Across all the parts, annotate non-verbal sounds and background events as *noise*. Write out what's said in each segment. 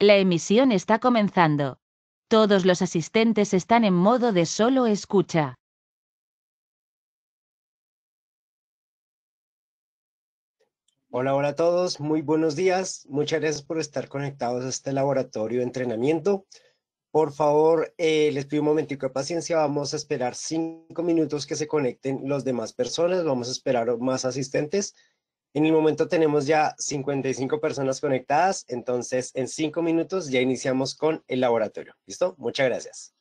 La emisión está comenzando. Todos los asistentes están en modo de solo escucha. Hola, hola a todos, muy buenos días. Muchas gracias por estar conectados a este laboratorio de entrenamiento. Por favor, eh, les pido un momentico de paciencia. Vamos a esperar cinco minutos que se conecten los demás personas. Vamos a esperar más asistentes. En el momento tenemos ya 55 personas conectadas, entonces en cinco minutos ya iniciamos con el laboratorio. ¿Listo? Muchas gracias.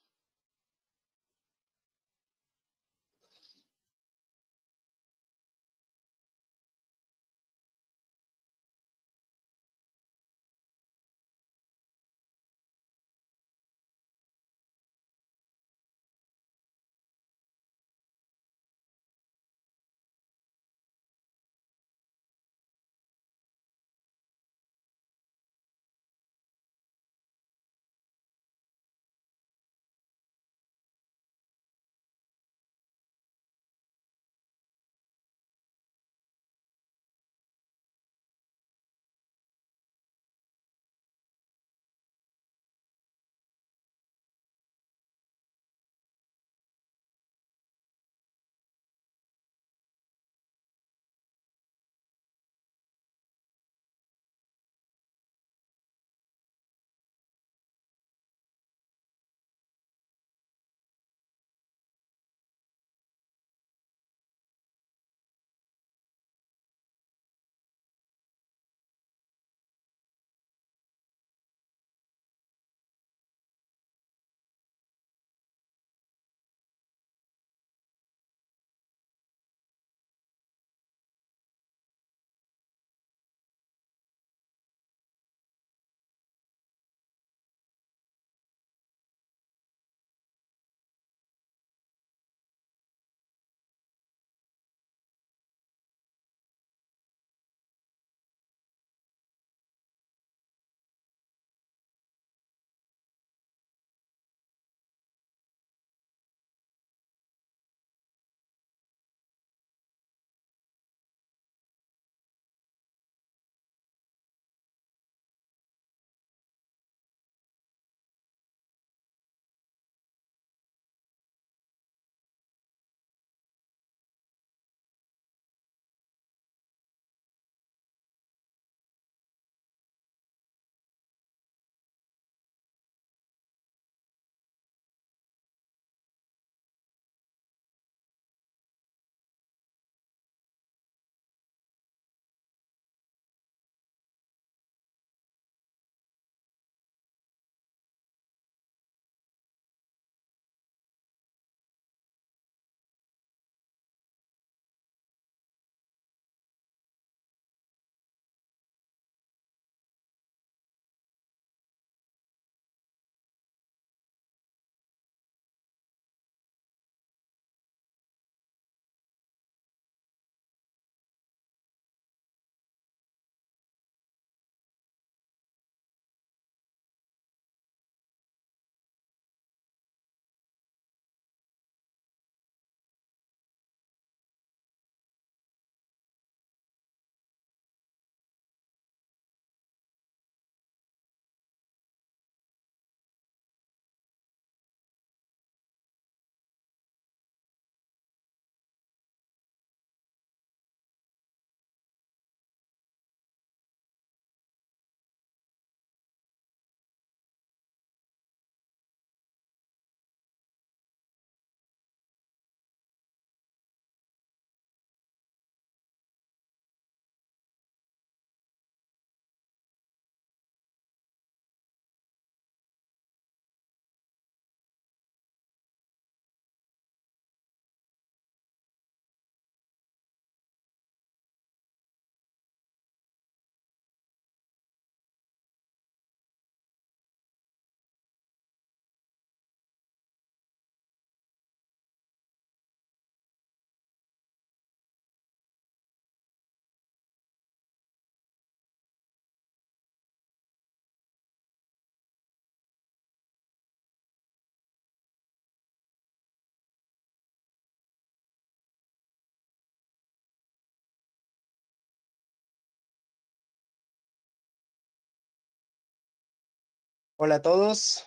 Hola a todos.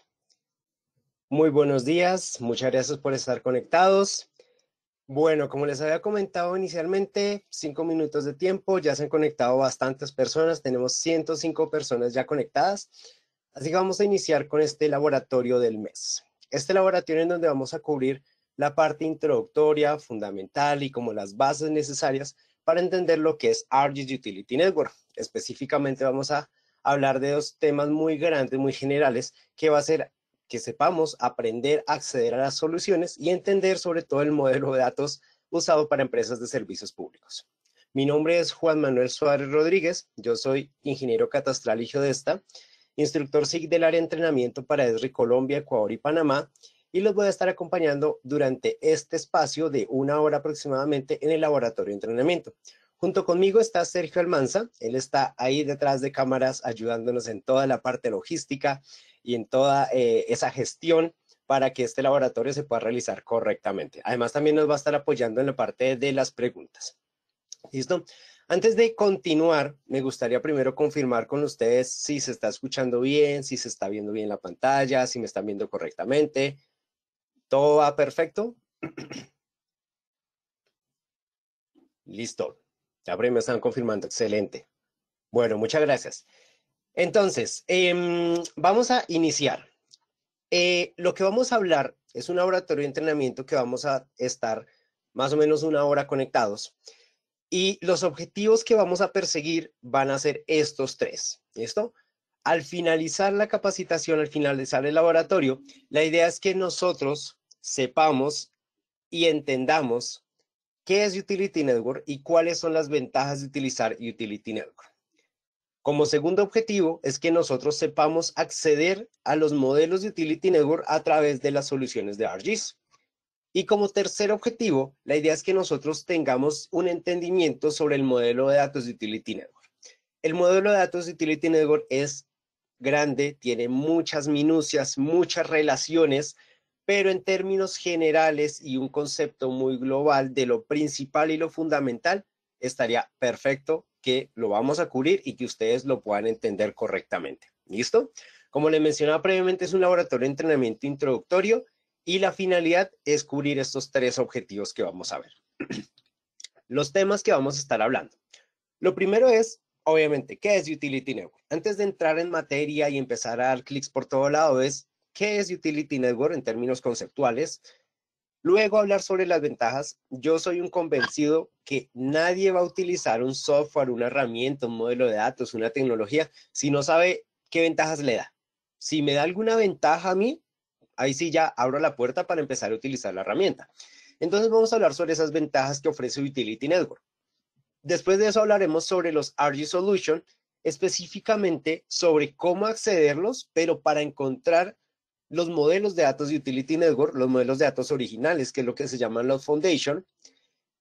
Muy buenos días. Muchas gracias por estar conectados. Bueno, como les había comentado inicialmente, cinco minutos de tiempo. Ya se han conectado bastantes personas. Tenemos 105 personas ya conectadas. Así que vamos a iniciar con este laboratorio del mes. Este laboratorio en donde vamos a cubrir la parte introductoria, fundamental y como las bases necesarias para entender lo que es ArcGIS Utility Network. Específicamente vamos a hablar de dos temas muy grandes, muy generales, que va a ser que sepamos aprender a acceder a las soluciones y entender sobre todo el modelo de datos usado para empresas de servicios públicos. Mi nombre es Juan Manuel Suárez Rodríguez, yo soy ingeniero catastral y geodesta, instructor SIG del área de entrenamiento para ESRI Colombia, Ecuador y Panamá, y los voy a estar acompañando durante este espacio de una hora aproximadamente en el laboratorio de entrenamiento. Junto conmigo está Sergio Almanza, él está ahí detrás de cámaras ayudándonos en toda la parte logística y en toda eh, esa gestión para que este laboratorio se pueda realizar correctamente. Además, también nos va a estar apoyando en la parte de las preguntas. ¿Listo? Antes de continuar, me gustaría primero confirmar con ustedes si se está escuchando bien, si se está viendo bien la pantalla, si me están viendo correctamente. ¿Todo va perfecto? *clears throat* Listo. Ya me están confirmando. Excelente. Bueno, muchas gracias. Entonces, em, vamos a iniciar. Eh, lo que vamos a hablar es un laboratorio de entrenamiento que vamos a estar más o menos una hora conectados. Y los objetivos que vamos a perseguir van a ser estos tres. ¿Listo? Al finalizar la capacitación, al finalizar el laboratorio, la idea es que nosotros sepamos y entendamos ¿Qué es Utility Network y cuáles son las ventajas de utilizar Utility Network? Como segundo objetivo es que nosotros sepamos acceder a los modelos de Utility Network a través de las soluciones de ArcGIS. Y como tercer objetivo, la idea es que nosotros tengamos un entendimiento sobre el modelo de datos de Utility Network. El modelo de datos de Utility Network es grande, tiene muchas minucias, muchas relaciones, pero en términos generales y un concepto muy global de lo principal y lo fundamental, estaría perfecto que lo vamos a cubrir y que ustedes lo puedan entender correctamente. ¿Listo? Como le mencionaba previamente, es un laboratorio de entrenamiento introductorio y la finalidad es cubrir estos tres objetivos que vamos a ver. *clears throat* Los temas que vamos a estar hablando. Lo primero es, obviamente, ¿qué es Utility Network? Antes de entrar en materia y empezar a dar clics por todo lado, es qué es Utility Network en términos conceptuales, luego hablar sobre las ventajas. Yo soy un convencido que nadie va a utilizar un software, una herramienta, un modelo de datos, una tecnología, si no sabe qué ventajas le da. Si me da alguna ventaja a mí, ahí sí ya abro la puerta para empezar a utilizar la herramienta. Entonces vamos a hablar sobre esas ventajas que ofrece Utility Network. Después de eso hablaremos sobre los RG Solution, específicamente sobre cómo accederlos, pero para encontrar los modelos de datos de Utility Network, los modelos de datos originales, que es lo que se llaman los Foundation.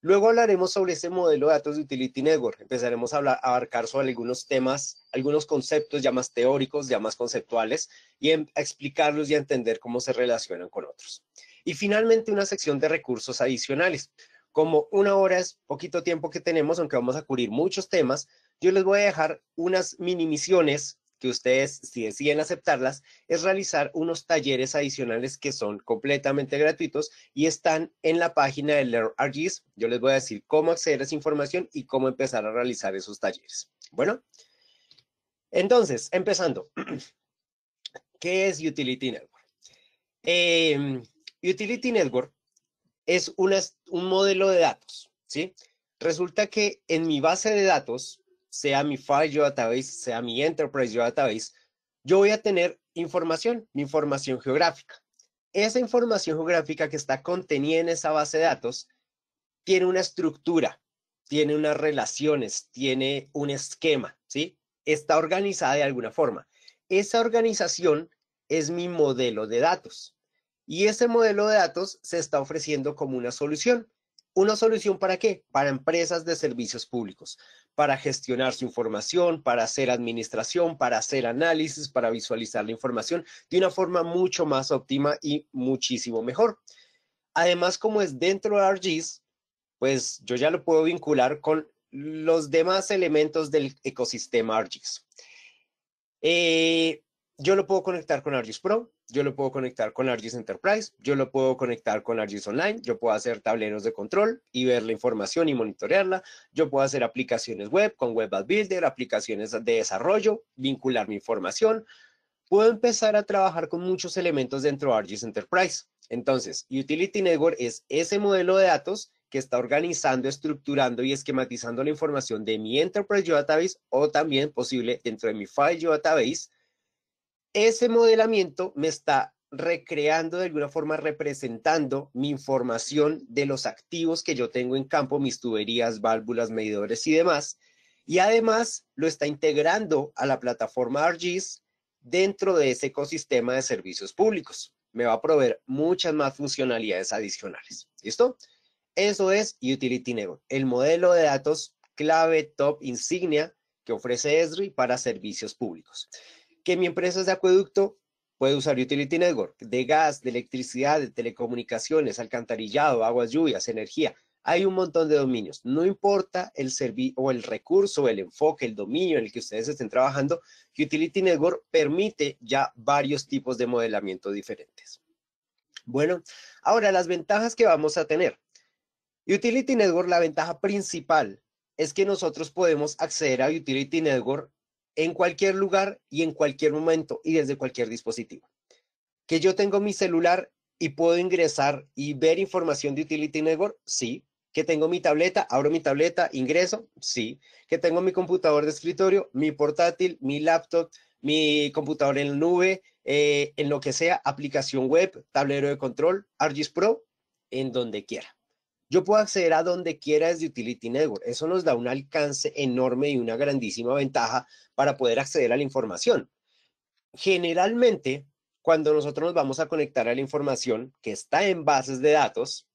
Luego hablaremos sobre ese modelo de datos de Utility Network. Empezaremos a, hablar, abarcar sobre algunos temas, algunos conceptos ya más teóricos, ya más conceptuales, y em, a explicarlos y a entender cómo se relacionan con otros. Y finalmente una sección de recursos adicionales. Como una hora es poquito tiempo que tenemos, aunque vamos a cubrir muchos temas, yo les voy a dejar unas mini misiones que ustedes, si deciden aceptarlas, es realizar unos talleres adicionales que son completamente gratuitos y están en la página de LearnRGs. Yo les voy a decir cómo acceder a esa información y cómo empezar a realizar esos talleres. Bueno, entonces, empezando. *clears throat* ¿Qué es Utility Network? Em, Utility Network es un modelo de datos, ¿sí? Resulta que en mi base de datos sea mi File Database, sea mi Enterprise Database, yo voy a tener información, mi información geográfica. Esa información geográfica que está contenida en esa base de datos tiene una estructura, tiene unas relaciones, tiene un esquema, ¿sí? Está organizada de alguna forma. Esa organización es mi modelo de datos. Y ese modelo de datos se está ofreciendo como una solución. Una solución para qué? Para empresas de servicios públicos, para gestionar su información, para hacer administración, para hacer análisis, para visualizar la información de una forma mucho más óptima y muchísimo mejor. Además, como es dentro de ArcGIS, pues yo ya lo puedo vincular con los demás elementos del ecosistema ArcGIS. Eh, yo lo puedo conectar con ArcGIS Pro, yo lo puedo conectar con ArcGIS Enterprise, yo lo puedo conectar con ArcGIS Online, yo puedo hacer tableros de control y ver la información y monitorearla, yo puedo hacer aplicaciones web con Web Builder, aplicaciones de desarrollo, vincular mi información, puedo empezar a trabajar con muchos elementos dentro de ArcGIS Enterprise. Entonces, Utility Network es ese modelo de datos que está organizando, estructurando y esquematizando la información de mi Enterprise Database o también posible dentro de mi File Database ese modelamiento me está recreando de alguna forma, representando mi información de los activos que yo tengo en campo, mis tuberías, válvulas, medidores y demás. Y además lo está integrando a la plataforma ArcGIS dentro de ese ecosistema de servicios públicos. Me va a proveer muchas más funcionalidades adicionales. ¿Listo? Eso es Utility Network, el modelo de datos clave top insignia que ofrece ESRI para servicios públicos que mi empresa es de acueducto, puede usar Utility Network, de gas, de electricidad, de telecomunicaciones, alcantarillado, aguas lluvias, energía. Hay un montón de dominios. No importa el servicio o el recurso, el enfoque, el dominio en el que ustedes estén trabajando, Utility Network permite ya varios tipos de modelamiento diferentes. Bueno, ahora las ventajas que vamos a tener. Utility Network, la ventaja principal es que nosotros podemos acceder a Utility Network en cualquier lugar y en cualquier momento y desde cualquier dispositivo. Que yo tengo mi celular y puedo ingresar y ver información de Utility Network, sí. Que tengo mi tableta, abro mi tableta, ingreso, sí. Que tengo mi computador de escritorio, mi portátil, mi laptop, mi computador en la nube, eh, en lo que sea, aplicación web, tablero de control, Argis Pro, en donde quiera. Yo puedo acceder a donde quiera desde Utility Network. Eso nos da un alcance enorme y una grandísima ventaja para poder acceder a la información. Generalmente, cuando nosotros nos vamos a conectar a la información que está en bases de datos,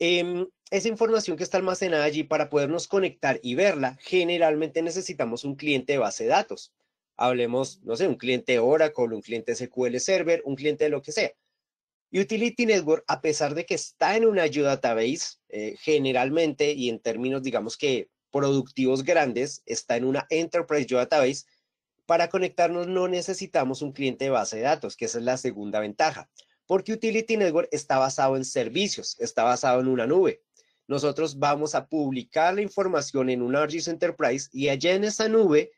em, esa información que está almacenada allí para podernos conectar y verla, generalmente necesitamos un cliente de base de datos. Hablemos, no sé, un cliente Oracle, un cliente SQL Server, un cliente de lo que sea. Utility Network, a pesar de que está en una database, eh, generalmente y en términos, digamos que productivos grandes, está en una Enterprise Database, para conectarnos no necesitamos un cliente de base de datos, que esa es la segunda ventaja, porque Utility Network está basado en servicios, está basado en una nube. Nosotros vamos a publicar la información en un ArcGIS Enterprise y allá en esa nube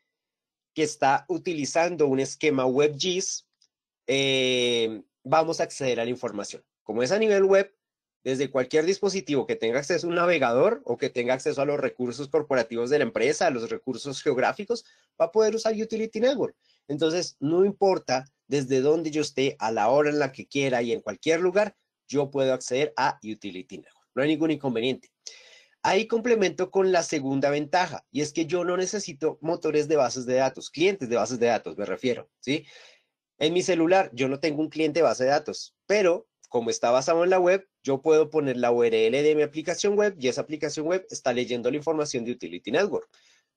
que está utilizando un esquema WebGIS, eh, vamos a acceder a la información. Como es a nivel web, desde cualquier dispositivo que tenga acceso a un navegador o que tenga acceso a los recursos corporativos de la empresa, a los recursos geográficos, va a poder usar Utility Network. Entonces, no importa desde dónde yo esté, a la hora en la que quiera y en cualquier lugar, yo puedo acceder a Utility Network. No hay ningún inconveniente. Ahí complemento con la segunda ventaja, y es que yo no necesito motores de bases de datos, clientes de bases de datos, me refiero, ¿sí? En mi celular yo no tengo un cliente base de datos, pero como está basado en la web, yo puedo poner la URL de mi aplicación web y esa aplicación web está leyendo la información de Utility Network.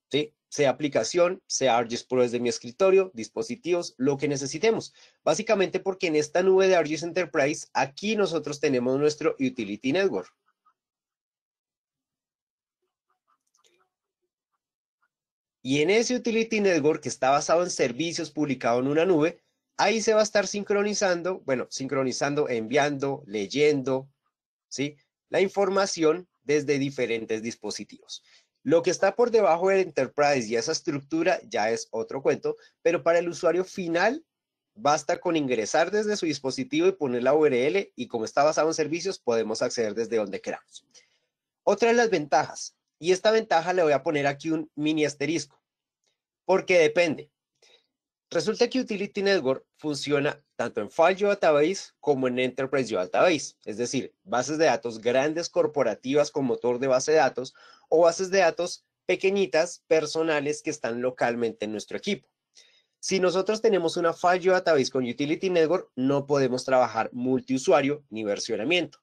¿sí? Sea aplicación, sea ArcGIS Pro desde mi escritorio, dispositivos, lo que necesitemos. Básicamente porque en esta nube de ArcGIS Enterprise, aquí nosotros tenemos nuestro Utility Network. Y en ese Utility Network que está basado en servicios publicados en una nube, Ahí se va a estar sincronizando, bueno, sincronizando, enviando, leyendo, ¿sí? La información desde diferentes dispositivos. Lo que está por debajo del Enterprise y esa estructura ya es otro cuento, pero para el usuario final basta con ingresar desde su dispositivo y poner la URL y como está basado en servicios podemos acceder desde donde queramos. Otra de las ventajas, y esta ventaja le voy a poner aquí un mini asterisco, porque depende. Resulta que Utility Network funciona tanto en File Database como en Enterprise Database, es decir, bases de datos grandes corporativas con motor de base de datos o bases de datos pequeñitas personales que están localmente en nuestro equipo. Si nosotros tenemos una File Database con Utility Network, no podemos trabajar multiusuario ni versionamiento.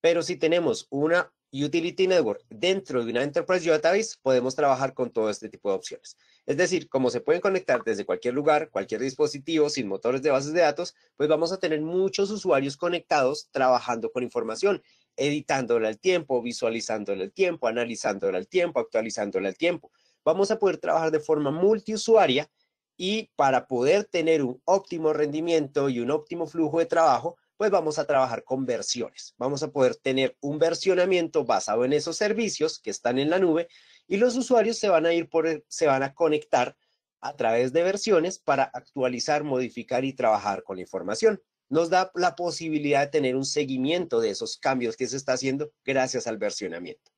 Pero si tenemos una Utility Network dentro de una Enterprise Database, podemos trabajar con todo este tipo de opciones. Es decir, como se pueden conectar desde cualquier lugar, cualquier dispositivo, sin motores de bases de datos, pues vamos a tener muchos usuarios conectados trabajando con información, editándola al tiempo, visualizándola al tiempo, analizándola al tiempo, actualizándola al tiempo. Vamos a poder trabajar de forma multiusuaria y para poder tener un óptimo rendimiento y un óptimo flujo de trabajo, pues vamos a trabajar con versiones. Vamos a poder tener un versionamiento basado en esos servicios que están en la nube y los usuarios se van a ir por, se van a conectar a través de versiones para actualizar, modificar y trabajar con la información. Nos da la posibilidad de tener un seguimiento de esos cambios que se está haciendo gracias al versionamiento.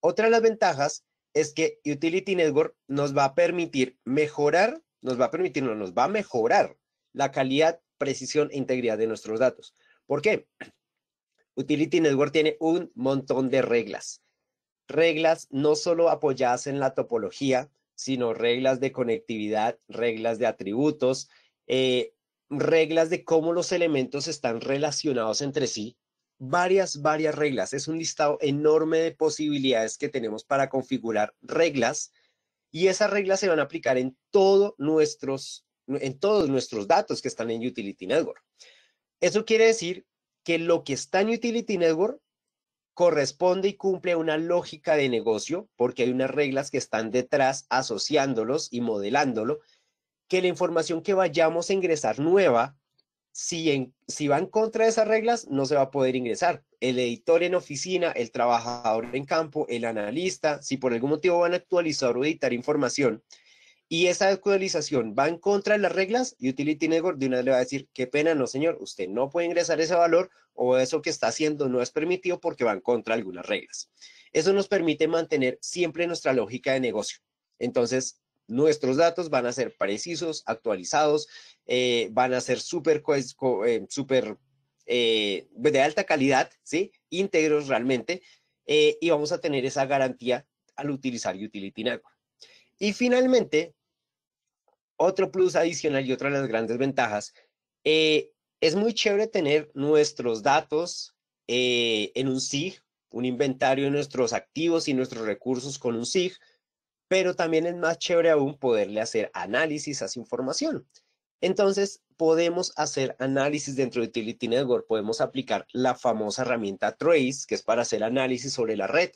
Otra de las ventajas es que Utility Network nos va a permitir mejorar, nos va a permitir, no, nos va a mejorar la calidad precisión e integridad de nuestros datos. ¿Por qué? Utility Network tiene un montón de reglas. Reglas no solo apoyadas en la topología, sino reglas de conectividad, reglas de atributos, eh, reglas de cómo los elementos están relacionados entre sí. Varias, varias reglas. Es un listado enorme de posibilidades que tenemos para configurar reglas y esas reglas se van a aplicar en todos nuestros en todos nuestros datos que están en Utility Network. Eso quiere decir que lo que está en Utility Network corresponde y cumple una lógica de negocio porque hay unas reglas que están detrás asociándolos y modelándolo, que la información que vayamos a ingresar nueva, si, en, si va en contra de esas reglas, no se va a poder ingresar. El editor en oficina, el trabajador en campo, el analista, si por algún motivo van a actualizar o editar información, y esa actualización va en contra de las reglas, Utility Network de una le va a decir, qué pena, no señor, usted no puede ingresar ese valor o eso que está haciendo no es permitido porque va en contra de algunas reglas. Eso nos permite mantener siempre nuestra lógica de negocio. Entonces, nuestros datos van a ser precisos, actualizados, eh, van a ser súper, super, eh, eh, de alta calidad, ¿sí? Íntegros realmente, y vamos a tener esa garantía al utilizar Utility Network. Y finalmente, otro plus adicional y otra de las grandes ventajas, eh, es muy chévere tener nuestros datos eh, en un SIG, un inventario de nuestros activos y nuestros recursos con un SIG, pero también es más chévere aún poderle hacer análisis a esa información. Entonces, podemos hacer análisis dentro de Utility Network, podemos aplicar la famosa herramienta Trace, que es para hacer análisis sobre la red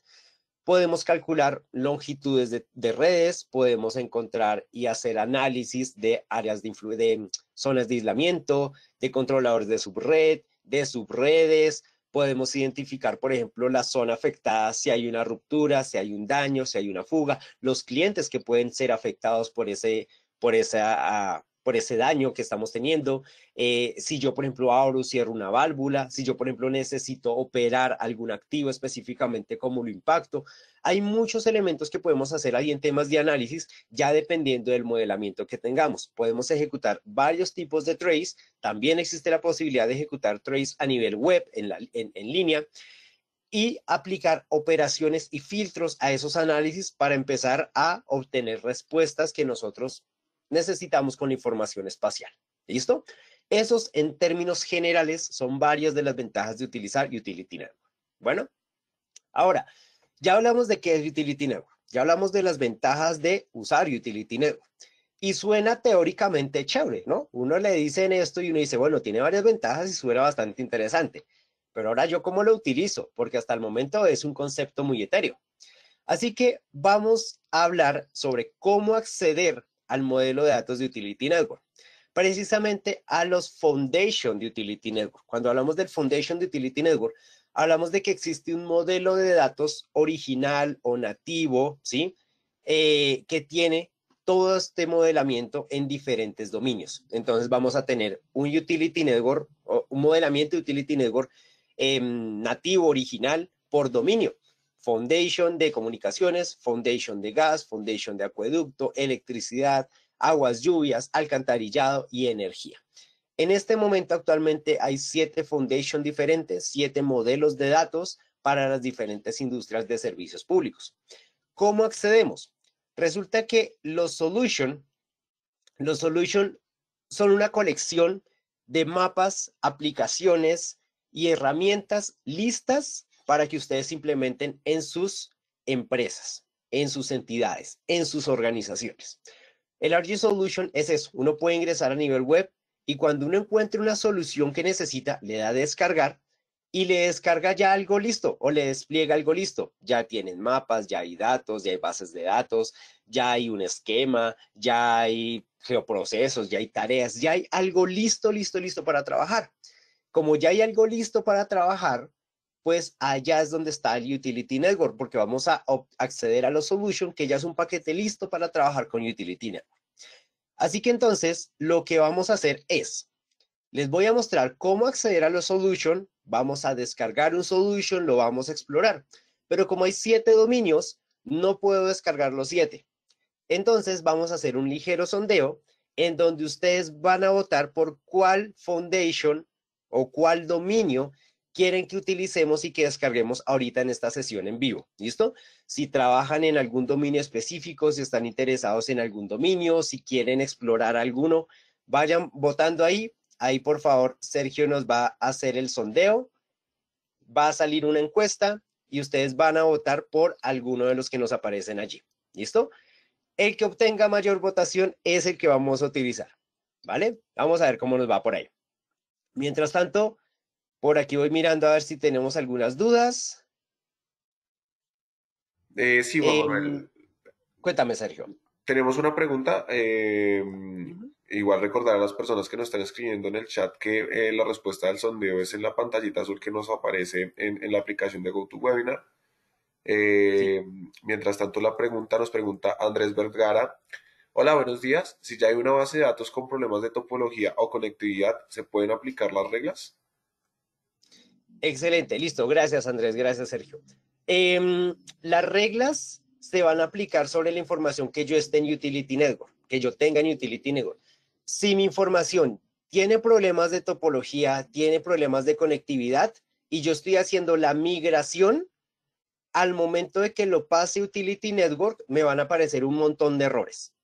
podemos calcular longitudes de, redes, podemos encontrar y hacer análisis de áreas de, de mm, zonas de aislamiento, de controladores de subred, de subredes, podemos identificar, por ejemplo, la zona afectada, si hay una ruptura, si hay un daño, si hay una fuga, los clientes que pueden ser afectados por, ese, por esa ah, por ese daño que estamos teniendo. Eh, si yo, por ejemplo, ahora cierro una válvula, si yo, por ejemplo, necesito operar algún activo específicamente como lo impacto. Hay muchos elementos que podemos hacer ahí en temas de análisis, ya dependiendo del modelamiento que tengamos. Podemos ejecutar varios tipos de trace. También existe la posibilidad de ejecutar trace a nivel web, en, en línea y aplicar operaciones y filtros a esos análisis para empezar a obtener respuestas que nosotros necesitamos con información espacial. ¿Listo? Esos, en términos generales, son varias de las ventajas de utilizar Utility Network. Bueno, ahora, ya hablamos de qué es Utility Network. Ya hablamos de las ventajas de usar Utility Network. Y suena teóricamente chévere, ¿no? Uno le dice en esto y uno dice, bueno, tiene varias ventajas y suena bastante interesante. Pero ahora yo cómo lo utilizo, porque hasta el momento es un concepto muy etéreo. Así que vamos a hablar sobre cómo acceder al modelo de datos de Utility Network, precisamente a los Foundation de Utility Network. Cuando hablamos del Foundation de Utility Network, hablamos de que existe un modelo de datos original o nativo, ¿sí? Eh, que tiene todo este modelamiento en diferentes dominios. Entonces vamos a tener un utility network, un modelamiento de utility network em, nativo, original, por dominio foundation de comunicaciones, foundation de gas, foundation de acueducto, electricidad, aguas, lluvias, alcantarillado y energía. En este momento actualmente hay siete foundation diferentes, siete modelos de datos para las diferentes industrias de servicios públicos. ¿Cómo accedemos? Resulta que los solution, los son una colección de mapas, aplicaciones y herramientas listas para que ustedes implementen en sus empresas, en sus entidades, en sus organizaciones. El RG Solution es eso, uno puede ingresar a nivel web y cuando uno encuentre una solución que necesita, le da a descargar y le descarga ya algo listo o le despliega algo listo. Ya tienen mapas, ya hay datos, ya hay bases de datos, ya hay un esquema, ya hay geoprocesos, ya hay tareas, ya hay algo listo, listo, listo para trabajar. Como ya hay algo listo para trabajar, pues allá es donde está el Utility Network, porque vamos a acceder a los Solution, que ya es un paquete listo para trabajar con Utility Network. Así que entonces, lo que vamos a hacer es, les voy a mostrar cómo acceder a los Solution, vamos a descargar un Solution, lo vamos a explorar. Pero como hay siete dominios, no puedo descargar los siete. Entonces, vamos a hacer un ligero sondeo en donde ustedes van a votar por cuál foundation o cuál dominio quieren que utilicemos y que descarguemos ahorita en esta sesión en vivo. ¿Listo? Si trabajan en algún dominio específico, si están interesados en algún dominio, si quieren explorar alguno, vayan votando ahí. Ahí, por favor, Sergio nos va a hacer el sondeo. Va a salir una encuesta y ustedes van a votar por alguno de los que nos aparecen allí. ¿Listo? El que obtenga mayor votación es el que vamos a utilizar. ¿Vale? Vamos a ver cómo nos va por ahí. Mientras tanto, por aquí voy mirando a ver si tenemos algunas dudas. Eh, sí, vamos em, cuéntame, Sergio. Tenemos una pregunta. Em, igual recordar a las personas que nos están escribiendo en el chat que eh, la respuesta del sondeo es en la pantallita azul que nos aparece en, la aplicación de GoToWebinar. Em, mientras tanto, la pregunta nos pregunta Andrés Vergara. Hola, buenos días. Si ya hay una base de datos con problemas de topología o conectividad, ¿se pueden aplicar las reglas? Excelente, listo. Gracias, Andrés. Gracias, Sergio. Em, las reglas se van a aplicar sobre la información que yo esté en Utility Network, que yo tenga en Utility Network. Si mi información tiene problemas de topología, tiene problemas de conectividad y yo estoy haciendo la migración, al momento de que lo pase Utility Network, me van a aparecer un montón de errores.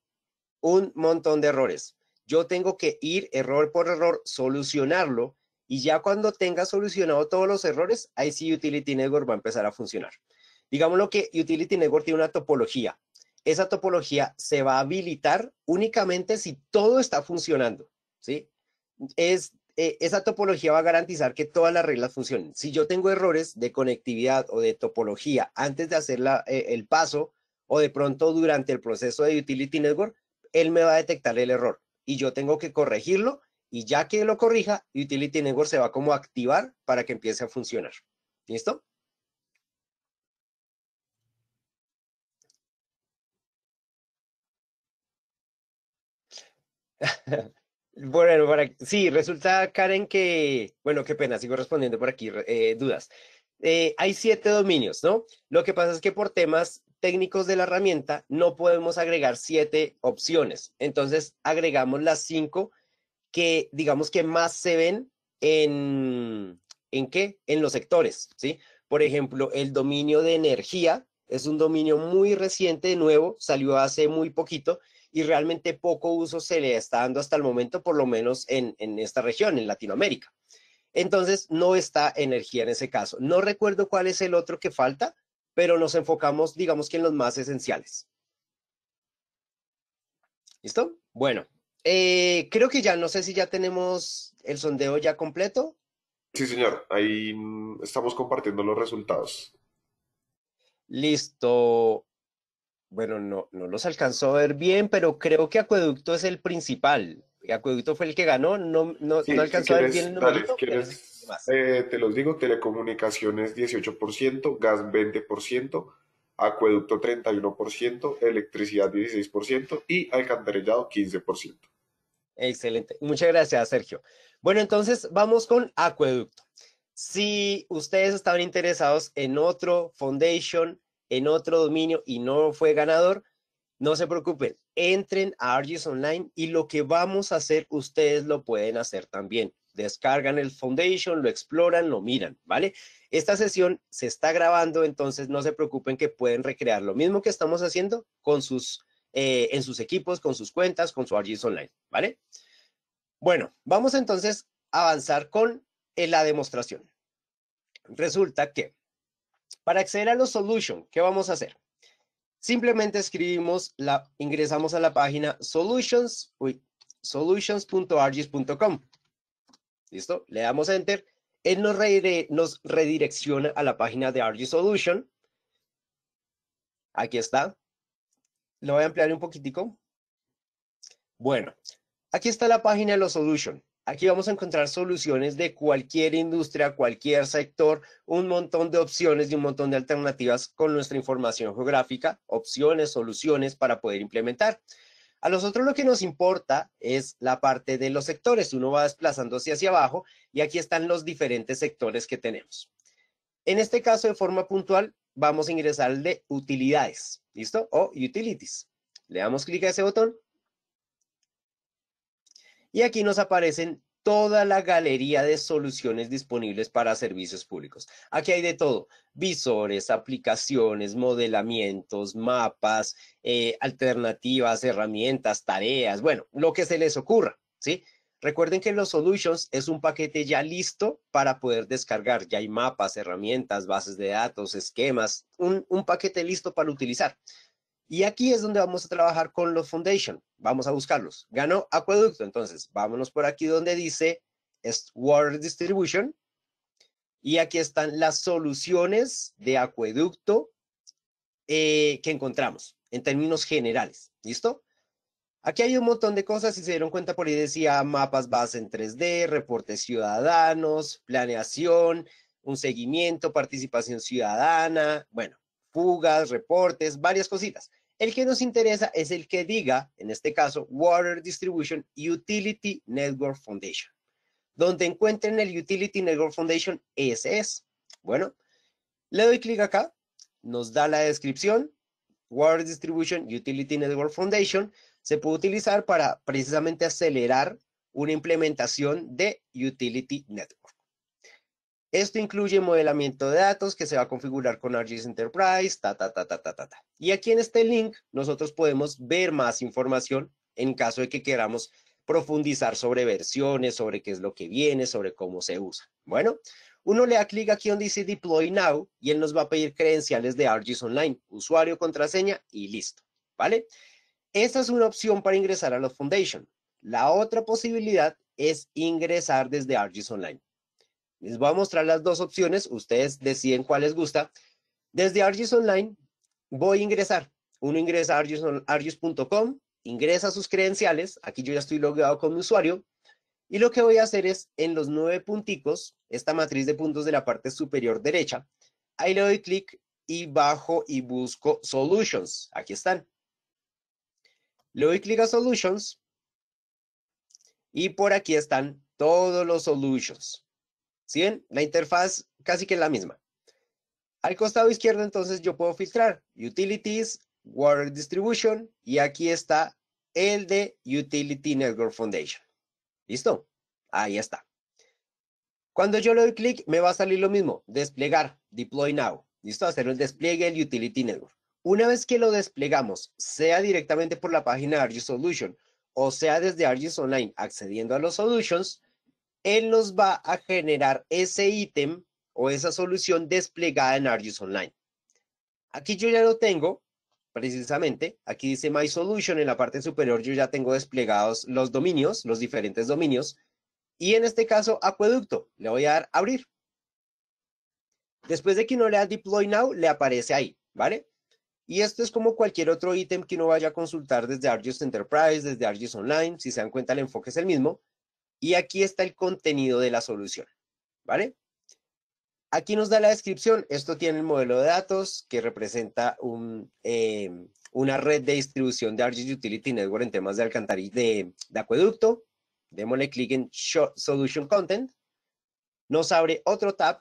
Un montón de errores. Yo tengo que ir error por error, solucionarlo y ya cuando tenga solucionado todos los errores, ahí sí Utility Network va a empezar a funcionar. Digámoslo que Utility Network tiene una topología. Esa topología se va a habilitar únicamente si todo está funcionando, ¿sí? Es, e, esa topología va a garantizar que todas las reglas funcionen. Si yo tengo errores de conectividad o de topología antes de hacer e, el paso o de pronto durante el proceso de Utility Network, él me va a detectar el error y yo tengo que corregirlo y ya que lo corrija, Utility Network se va como a activar para que empiece a funcionar. ¿Listo? *laughs* Bueno, para, sí, resulta, Karen, que, bueno, qué pena, sigo respondiendo por aquí eh, dudas. Eh, hay siete dominios, ¿no? Lo que pasa es que por temas técnicos de la herramienta no podemos agregar siete opciones. Entonces, agregamos las cinco que digamos que más se ven en, ¿en qué? En los sectores, ¿sí? Por ejemplo, el dominio de energía es un dominio muy reciente, de nuevo, salió hace muy poquito y realmente poco uso se le está dando hasta el momento, por lo menos en, en esta región, en Latinoamérica. Entonces, no está energía en ese caso. No recuerdo cuál es el otro que falta, pero nos enfocamos, digamos que en los más esenciales. ¿Listo? Bueno, eh, creo que ya, no sé si ya tenemos el sondeo ya completo. Sí, señor, ahí mm, estamos compartiendo los resultados. Listo. Bueno, no, no los alcanzó a ver bien, pero creo que Acueducto es el principal. Acueducto fue el que ganó, no, alcanzó a ver bien el número. Eh, te los digo, telecomunicaciones 18%, gas 20%, acueducto 31%, electricidad 16% y alcantarillado 15%. Excelente. Muchas gracias, Sergio. Bueno, entonces vamos con Acueducto. Si ustedes estaban interesados en otro foundation, en otro dominio y no fue ganador, no se preocupen, entren a Argus Online y lo que vamos a hacer, ustedes lo pueden hacer también. Descargan el foundation, lo exploran, lo miran, ¿vale? Esta sesión se está grabando, entonces no se preocupen que pueden recrear lo mismo que estamos haciendo con sus eh, en sus equipos, con sus cuentas, con su RGs online, ¿vale? Bueno, vamos entonces a avanzar con eh, la demostración. Resulta que para acceder a los solutions, ¿qué vamos a hacer? Simplemente escribimos, ingresamos a la página solutions, solutions.argis.com. ¿Listo? Le damos enter. Él nos, nos redirecciona a la página de Argis Solution. Aquí está. Lo voy a ampliar un poquitico. Bueno, aquí está la página de los solutions. Aquí vamos a encontrar soluciones de cualquier industria, cualquier sector, un montón de opciones y un montón de alternativas con nuestra información geográfica, opciones, soluciones para poder implementar. A nosotros lo que nos importa es la parte de los sectores. Uno va desplazándose hacia abajo y aquí están los diferentes sectores que tenemos. En este caso, de forma puntual, vamos a ingresar de utilidades, ¿listo? O utilities. Le damos clic a ese botón. Y aquí nos aparecen toda la galería de soluciones disponibles para servicios públicos. Aquí hay de todo, visores, aplicaciones, modelamientos, mapas, eh, alternativas, herramientas, tareas, bueno, lo que se les ocurra, ¿sí? Recuerden que los Solutions es un paquete ya listo para poder descargar. Ya hay mapas, herramientas, bases de datos, esquemas, un, paquete listo para utilizar. Y aquí es donde vamos a trabajar con los Foundation. Vamos a buscarlos. Ganó Acueducto. Entonces, vámonos por aquí donde dice Water Distribution. Y aquí están las soluciones de acueducto eh, que encontramos en términos generales. ¿Listo? Aquí hay un montón de cosas si se dieron cuenta por ahí decía mapas base en 3D, reportes ciudadanos, planeación, un seguimiento, participación ciudadana, bueno, fugas, reportes, varias cositas. El que nos interesa es el que diga, en este caso, Water Distribution Utility Network Foundation. Donde encuentren el Utility Network Foundation, ESS. es. Bueno, le doy clic acá, nos da la descripción, Water Distribution Utility Network Foundation, se puede utilizar para precisamente acelerar una implementación de Utility Network. Esto incluye modelamiento de datos que se va a configurar con ArcGIS Enterprise, ta, ta, ta, ta, ta, ta, Y aquí en este link nosotros podemos ver más información en caso de que queramos profundizar sobre versiones, sobre qué es lo que viene, sobre cómo se usa. Bueno, uno le da clic aquí donde dice Deploy Now y él nos va a pedir credenciales de ArcGIS Online, usuario, contraseña y listo, ¿vale? Esta es una opción para ingresar a los Foundation. La otra posibilidad es ingresar desde ArcGIS Online. Les voy a mostrar las dos opciones, ustedes deciden cuál les gusta. Desde ArcGIS Online voy a ingresar. Uno ingresa a argis.com, ingresa sus credenciales, aquí yo ya estoy logueado con mi usuario, y lo que voy a hacer es, en los nueve punticos, esta matriz de puntos de la parte superior derecha, ahí le doy clic y bajo y busco Solutions. Aquí están. Le doy clic a Solutions y por aquí están todos los solutions. ¿Sí La interfaz casi que es la misma. Al costado izquierdo entonces yo puedo filtrar Utilities, Water Distribution y aquí está el de Utility Network Foundation. ¿Listo? Ahí está. Cuando yo le doy clic me va a salir lo mismo, desplegar, deploy now. ¿Listo? Hacer el despliegue del Utility Network. Una vez que lo desplegamos, sea directamente por la página Argus Solution o sea desde Argus Online accediendo a los solutions, él nos va a generar ese ítem o esa solución desplegada en Argus Online. Aquí yo ya lo tengo, precisamente, aquí dice My Solution, en la parte superior yo ya tengo desplegados los dominios, los diferentes dominios, y en este caso acueducto, le voy a dar abrir. Después de que uno le da Deploy Now, le aparece ahí, ¿vale? Y esto es como cualquier otro ítem que uno vaya a consultar desde ArcGIS Enterprise, desde ArcGIS Online, si se dan cuenta el enfoque es el mismo. Y aquí está el contenido de la solución, ¿vale? Aquí nos da la descripción, esto tiene el modelo de datos que representa eh, una red de distribución de ArcGIS Utility Network en temas de alcantarillas de, de acueducto. Démosle clic en Solution Content. Nos abre otro tab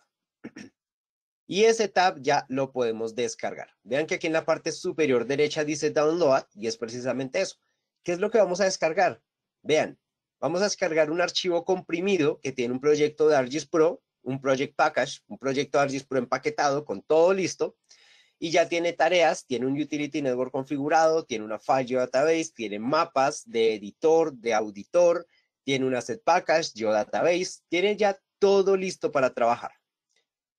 y ese tab ya lo podemos descargar. Vean que aquí en la parte superior derecha dice Download y es precisamente eso. ¿Qué es lo que vamos a descargar? Vean, vamos a descargar un archivo comprimido que tiene un proyecto de ArcGIS Pro, un Project Package, un proyecto de Pro empaquetado con todo listo y ya tiene tareas, tiene un utility network configurado, tiene una file database, tiene mapas de editor, de auditor, tiene un asset package, geodatabase, tiene ya todo listo para trabajar.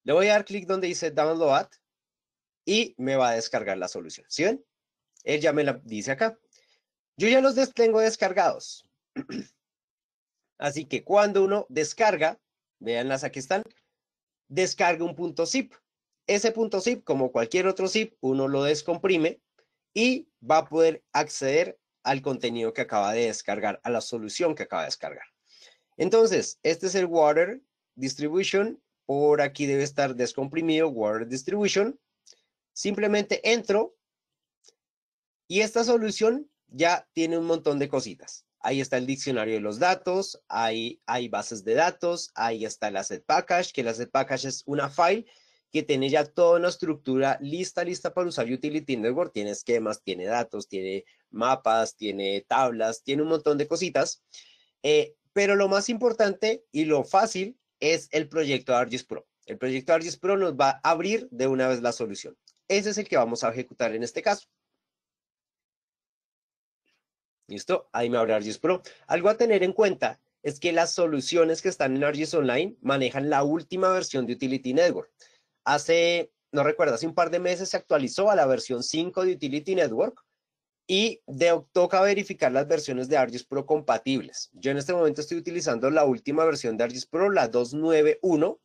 Le voy a dar clic donde dice Download y me va a descargar la solución. ¿Sí ven? Él ya me la dice acá. Yo ya los tengo descargados. *clears throat* Así que cuando uno descarga, las aquí están, descarga un punto zip. Ese punto zip, como cualquier otro zip, uno lo descomprime y va a poder acceder al contenido que acaba de descargar, a la solución que acaba de descargar. Entonces, este es el Water Distribution por aquí debe estar descomprimido, Word Distribution. Simplemente entro y esta solución ya tiene un montón de cositas. Ahí está el diccionario de los datos, ahí hay bases de datos, ahí está la asset package, que el asset package es una file que tiene ya toda una estructura lista, lista para usar Utility Network. Tiene esquemas, tiene datos, tiene mapas, tiene tablas, tiene un montón de cositas. Eh, pero lo más importante y lo fácil es el proyecto ArcGIS Pro. El proyecto ArcGIS Pro nos va a abrir de una vez la solución. Ese es el que vamos a ejecutar en este caso. ¿Listo? Ahí me abre ArcGIS Pro. Algo a tener en cuenta es que las soluciones que están en ArcGIS Online manejan la última versión de Utility Network. Hace, no recuerdo, hace un par de meses se actualizó a la versión 5 de Utility Network y de, toca verificar las versiones de ArcGIS Pro compatibles. Yo en este momento estoy utilizando la última versión de ArcGIS Pro, la 291.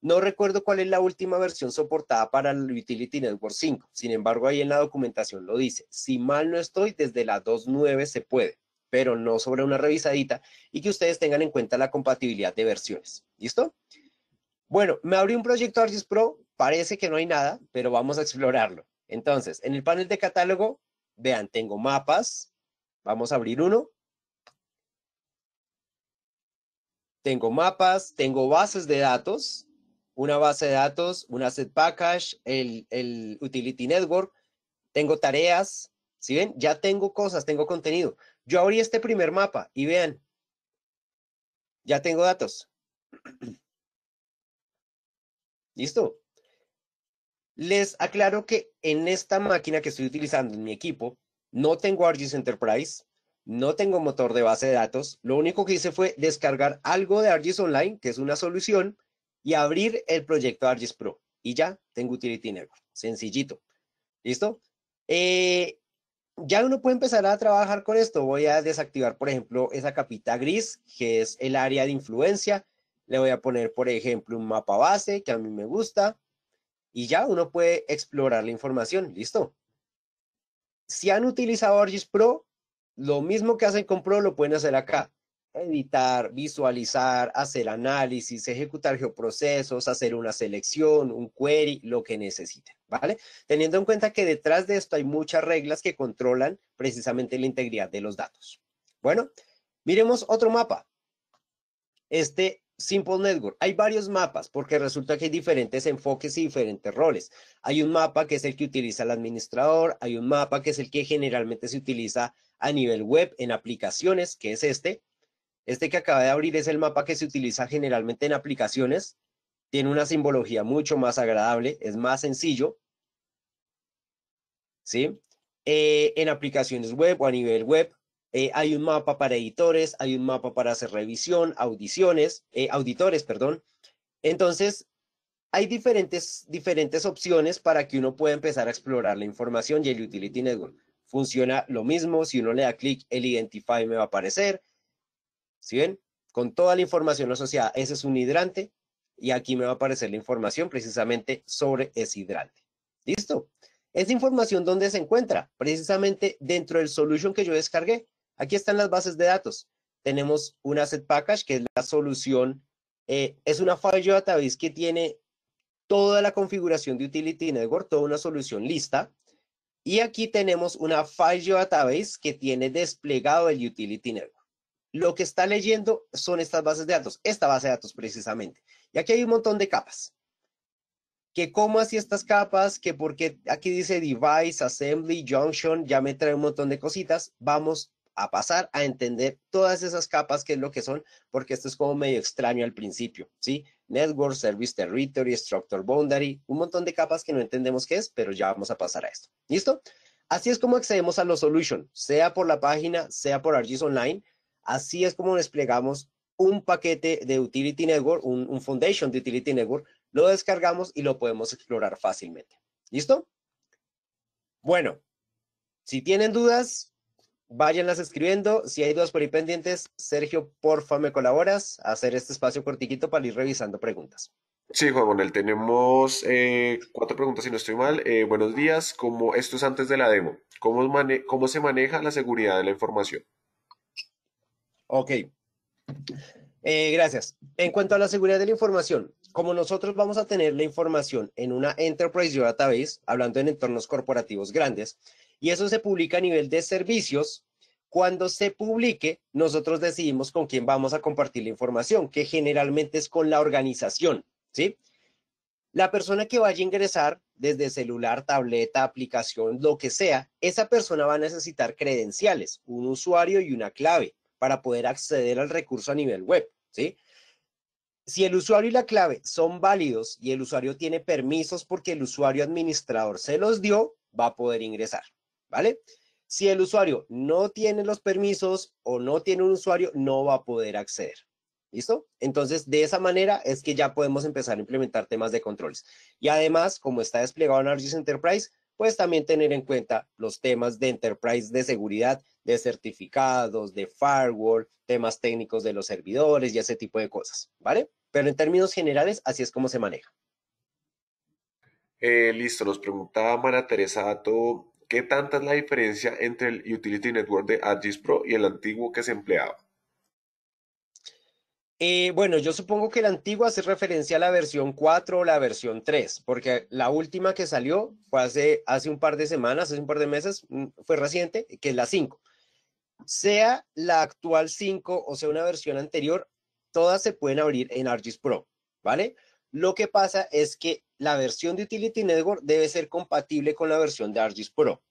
No recuerdo cuál es la última versión soportada para el Utility Network 5. Sin embargo, ahí en la documentación lo dice. Si mal no estoy, desde la 29 se puede, pero no sobre una revisadita y que ustedes tengan en cuenta la compatibilidad de versiones. ¿Listo? Bueno, me abrí un proyecto ArcGIS Pro. Parece que no hay nada, pero vamos a explorarlo. Entonces, en el panel de catálogo Vean, tengo mapas. Vamos a abrir uno. Tengo mapas, tengo bases de datos, una base de datos, un asset package, el, utility network, tengo tareas, si ¿sí ven? Ya tengo cosas, tengo contenido. Yo abrí este primer mapa y vean, ya tengo datos. *clears throat* ¿Listo? Les aclaro que en esta máquina que estoy utilizando en mi equipo, no tengo ArcGIS Enterprise, no tengo motor de base de datos. Lo único que hice fue descargar algo de ArcGIS Online, que es una solución, y abrir el proyecto ArcGIS Pro. Y ya tengo Utility Network. Sencillito. ¿Listo? Eh, ya uno puede empezar a trabajar con esto. Voy a desactivar, por ejemplo, esa capita gris, que es el área de influencia. Le voy a poner, por ejemplo, un mapa base, que a mí me gusta y ya uno puede explorar la información, listo. Si han utilizado Orgis Pro, lo mismo que hacen con Pro lo pueden hacer acá. Editar, visualizar, hacer análisis, ejecutar geoprocesos, hacer una selección, un query, lo que necesiten, ¿vale? Teniendo en cuenta que detrás de esto hay muchas reglas que controlan precisamente la integridad de los datos. Bueno, miremos otro mapa. Este Simple Network. Hay varios mapas porque resulta que hay diferentes enfoques y diferentes roles. Hay un mapa que es el que utiliza el administrador, hay un mapa que es el que generalmente se utiliza a nivel web en aplicaciones, que es este. Este que acaba de abrir es el mapa que se utiliza generalmente en aplicaciones. Tiene una simbología mucho más agradable, es más sencillo. ¿Sí? Eh, en aplicaciones web o a nivel web eh, hay un mapa para editores, hay un mapa para hacer revisión, audiciones, eh, auditores, perdón. Entonces, hay diferentes, diferentes opciones para que uno pueda empezar a explorar la información y el Utility Network. Funciona lo mismo, si uno le da clic, el Identify me va a aparecer. ¿Sí ven? Con toda la información asociada, ese es un hidrante y aquí me va a aparecer la información precisamente sobre ese hidrante. ¿Listo? Esa información, ¿dónde se encuentra? Precisamente dentro del solution que yo descargué. Aquí están las bases de datos. Tenemos un asset package, que es la solución. Eh, es una file database que tiene toda la configuración de utility network, toda una solución lista. Y aquí tenemos una file database que tiene desplegado el utility network. Lo que está leyendo son estas bases de datos, esta base de datos precisamente. Y aquí hay un montón de capas. Que cómo así estas capas, que porque aquí dice device, assembly, junction, ya me trae un montón de cositas. Vamos a pasar a entender todas esas capas, que es lo que son, porque esto es como medio extraño al principio, ¿sí? Network, Service Territory, Structure Boundary, un montón de capas que no entendemos qué es, pero ya vamos a pasar a esto. ¿Listo? Así es como accedemos a los solution, sea por la página, sea por ArcGIS Online. Así es como desplegamos un paquete de Utility Network, un, un Foundation de Utility Network, lo descargamos y lo podemos explorar fácilmente. ¿Listo? Bueno, si tienen dudas, váyanlas escribiendo. Si hay dudas por ahí pendientes, Sergio, porfa, me colaboras a hacer este espacio cortiquito para ir revisando preguntas. Sí, Juan Manuel, tenemos eh, cuatro preguntas, si no estoy mal. Eh, buenos días, como esto es antes de la demo, ¿cómo, se maneja la seguridad de la información? Ok. Eh, gracias. En cuanto a la seguridad de la información, como nosotros vamos a tener la información en una Enterprise Database, hablando en entornos corporativos grandes, y eso se publica a nivel de servicios. Cuando se publique, nosotros decidimos con quién vamos a compartir la información, que generalmente es con la organización, ¿sí? La persona que vaya a ingresar desde celular, tableta, aplicación, lo que sea, esa persona va a necesitar credenciales, un usuario y una clave para poder acceder al recurso a nivel web, ¿sí? Si el usuario y la clave son válidos y el usuario tiene permisos porque el usuario administrador se los dio, va a poder ingresar, ¿vale? Si el usuario no tiene los permisos o no tiene un usuario, no va a poder acceder. ¿Listo? Entonces, de esa manera es que ya podemos empezar a implementar temas de controles. Y además, como está desplegado en ArcGIS Enterprise, pues también tener en cuenta los temas de Enterprise de seguridad, de certificados, de firewall, temas técnicos de los servidores y ese tipo de cosas, ¿vale? Pero en términos generales, así es como se maneja. Eh, listo, nos preguntaba Mara Teresa Ato ¿Qué tanta es la diferencia entre el Utility Network de Argis Pro y el antiguo que se empleaba? Eh, bueno, yo supongo que el antigua hace referencia a la versión 4 o la versión 3, porque la última que salió fue hace, hace un par de semanas, hace un par de meses, mm, fue reciente, que es la 5. Sea la actual 5 o sea una versión anterior, todas se pueden abrir en Argis Pro, ¿vale? Lo que pasa es que la versión de Utility Network debe ser compatible con la versión de ArcGIS Pro.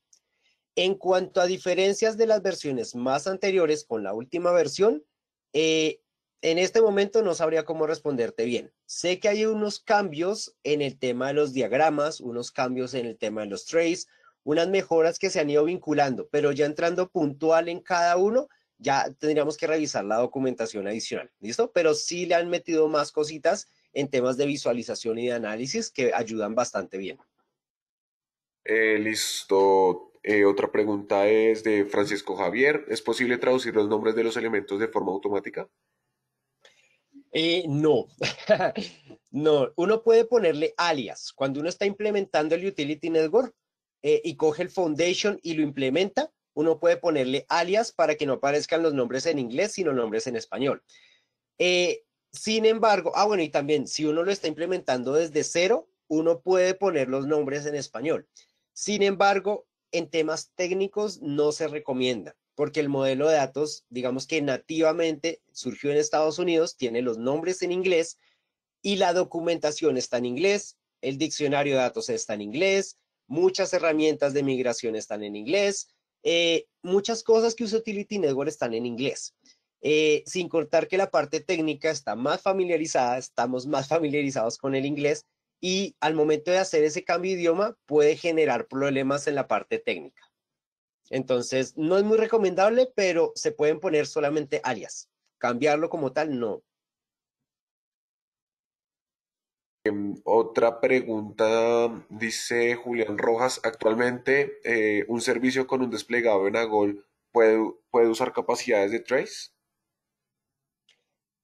En cuanto a diferencias de las versiones más anteriores con la última versión, eh, en este momento no sabría cómo responderte bien. Sé que hay unos cambios en el tema de los diagramas, unos cambios en el tema de los trays, unas mejoras que se han ido vinculando, pero ya entrando puntual en cada uno, ya tendríamos que revisar la documentación adicional, ¿listo? Pero sí le han metido más cositas en temas de visualización y de análisis que ayudan bastante bien. Eh, listo. Eh, otra pregunta es de Francisco Javier. ¿Es posible traducir los nombres de los elementos de forma automática? Eh, no, *laughs* no. Uno puede ponerle alias. Cuando uno está implementando el Utility Network y coge el Foundation y lo implementa, uno puede ponerle alias para que no aparezcan los nombres en inglés, sino nombres en español. Sin embargo, ah, bueno, y también si uno lo está implementando desde cero, uno puede poner los nombres en español. Sin embargo, en temas técnicos no se recomienda, porque el modelo de datos, digamos que nativamente surgió en Estados Unidos, tiene los nombres en inglés y la documentación está en inglés, el diccionario de datos está en inglés, muchas herramientas de migración están en inglés, eh, muchas cosas que usa Utility Network están en inglés. Eh, sin cortar que la parte técnica está más familiarizada, estamos más familiarizados con el inglés y al momento de hacer ese cambio de idioma puede generar problemas en la parte técnica. Entonces, no es muy recomendable, pero se pueden poner solamente alias. Cambiarlo como tal, no. Em, otra pregunta, dice Julián Rojas, actualmente eh, un servicio con un desplegado en Agol puede usar capacidades de Trace?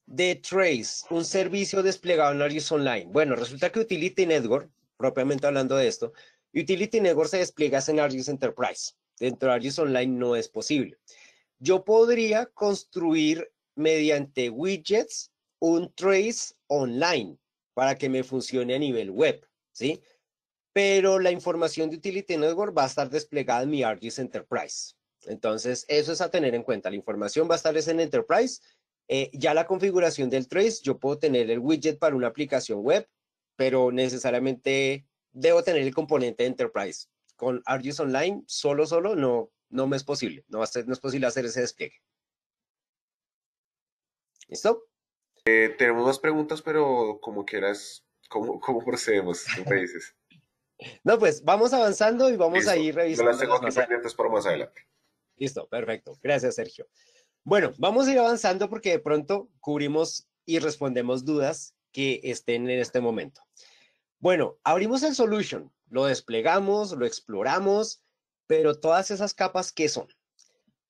de Trace, un servicio desplegado en argus Online. Bueno, resulta que Utility Network, propiamente hablando de esto, Utility Network se despliega en argus Enterprise. Dentro de argus Online no es posible. Yo podría construir mediante widgets un trace online para que me funcione a nivel web, ¿sí? Pero la información de Utility Network va a estar desplegada en mi ArcGIS Enterprise. Entonces, eso es a tener en cuenta. La información va a estar en Enterprise eh, ya la configuración del trace, yo puedo tener el widget para una aplicación web, pero necesariamente debo tener el componente Enterprise. Con ArcGIS Online, solo, solo, no, no me es posible. No, es posible hacer ese despliegue. ¿Listo? Eh, tenemos más preguntas, pero como quieras, ¿cómo, procedemos? dices? *laughs* no, pues vamos avanzando y vamos a ir revisando. las tengo aquí Listo, perfecto. Gracias, Sergio. Bueno, vamos a ir avanzando porque de pronto cubrimos y respondemos dudas que estén en este momento. Bueno, abrimos el solution, lo desplegamos, lo exploramos, pero todas esas capas, ¿qué son?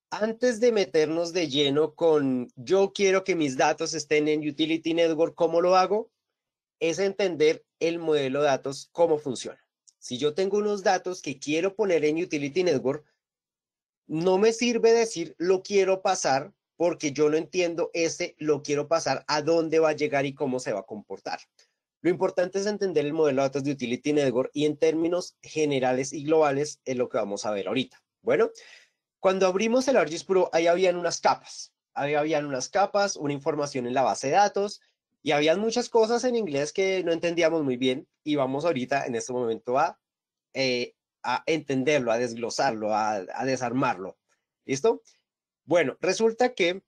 Antes de meternos de lleno con yo quiero que mis datos estén en Utility Network, ¿cómo lo hago? Es entender el modelo de datos, cómo funciona. Si yo tengo unos datos que quiero poner en Utility Network, no me sirve decir lo quiero pasar porque yo no entiendo ese lo quiero pasar, a dónde va a llegar y cómo se va a comportar. Lo importante es entender el modelo de datos de Utility Network y en términos generales y globales es lo que vamos a ver ahorita. Bueno, cuando abrimos el ArcGIS Pro, ahí habían unas capas. había habían unas capas, una información en la base de datos y había muchas cosas en inglés que no entendíamos muy bien y vamos ahorita en este momento a eh, a entenderlo, a desglosarlo, a, desarmarlo. ¿Listo? Bueno, resulta que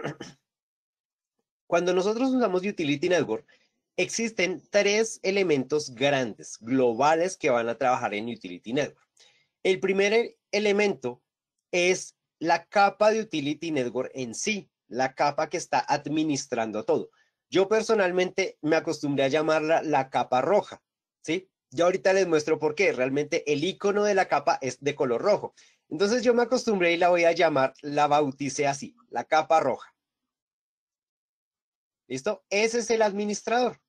*clears throat* cuando nosotros usamos Utility Network, existen tres elementos grandes, globales, que van a trabajar en Utility Network. El primer elemento es la capa de Utility Network en sí, la capa que está administrando todo. Yo personalmente me acostumbré a llamarla la capa roja, ¿sí? Ya ahorita les muestro por qué. Realmente el icono de la capa es de color rojo. Entonces yo me acostumbré y la voy a llamar, la bauticé así, la capa roja. ¿Listo? Ese es el administrador.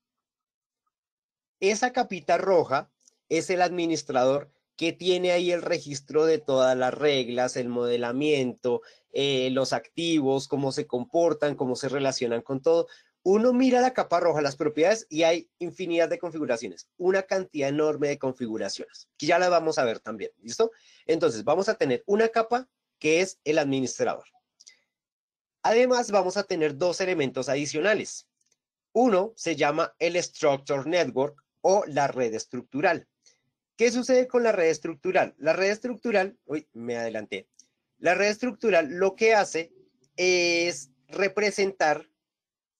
Esa capita roja es el administrador que tiene ahí el registro de todas las reglas, el modelamiento, eh, los activos, cómo se comportan, cómo se relacionan con todo. Uno mira la capa roja, las propiedades, y hay infinidad de configuraciones, una cantidad enorme de configuraciones, que ya la vamos a ver también, ¿listo? Entonces, vamos a tener una capa que es el administrador. Además, vamos a tener dos elementos adicionales. Uno se llama el Structure Network o la red estructural. ¿Qué sucede con la red estructural? La red estructural, uy, me adelanté. La red estructural lo que hace es representar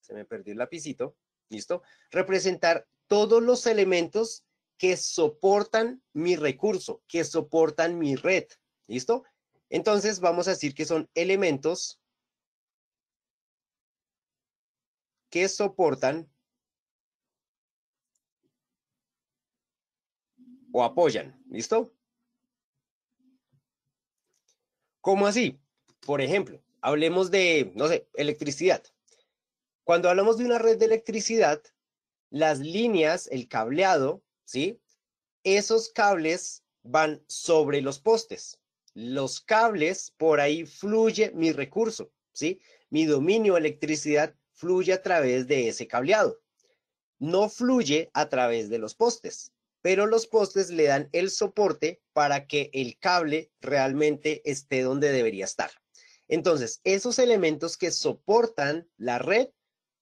se me perdió el lapicito, ¿listo? Representar todos los elementos que soportan mi recurso, que soportan mi red, ¿listo? Entonces vamos a decir que son elementos que soportan o apoyan, ¿listo? ¿Cómo así? Por ejemplo, hablemos de, no sé, electricidad. Cuando hablamos de una red de electricidad, las líneas, el cableado, ¿sí? Esos cables van sobre los postes. Los cables, por ahí fluye mi recurso, ¿sí? Mi dominio electricidad fluye a través de ese cableado. No fluye a través de los postes, pero los postes le dan el soporte para que el cable realmente esté donde debería estar. Entonces, esos elementos que soportan la red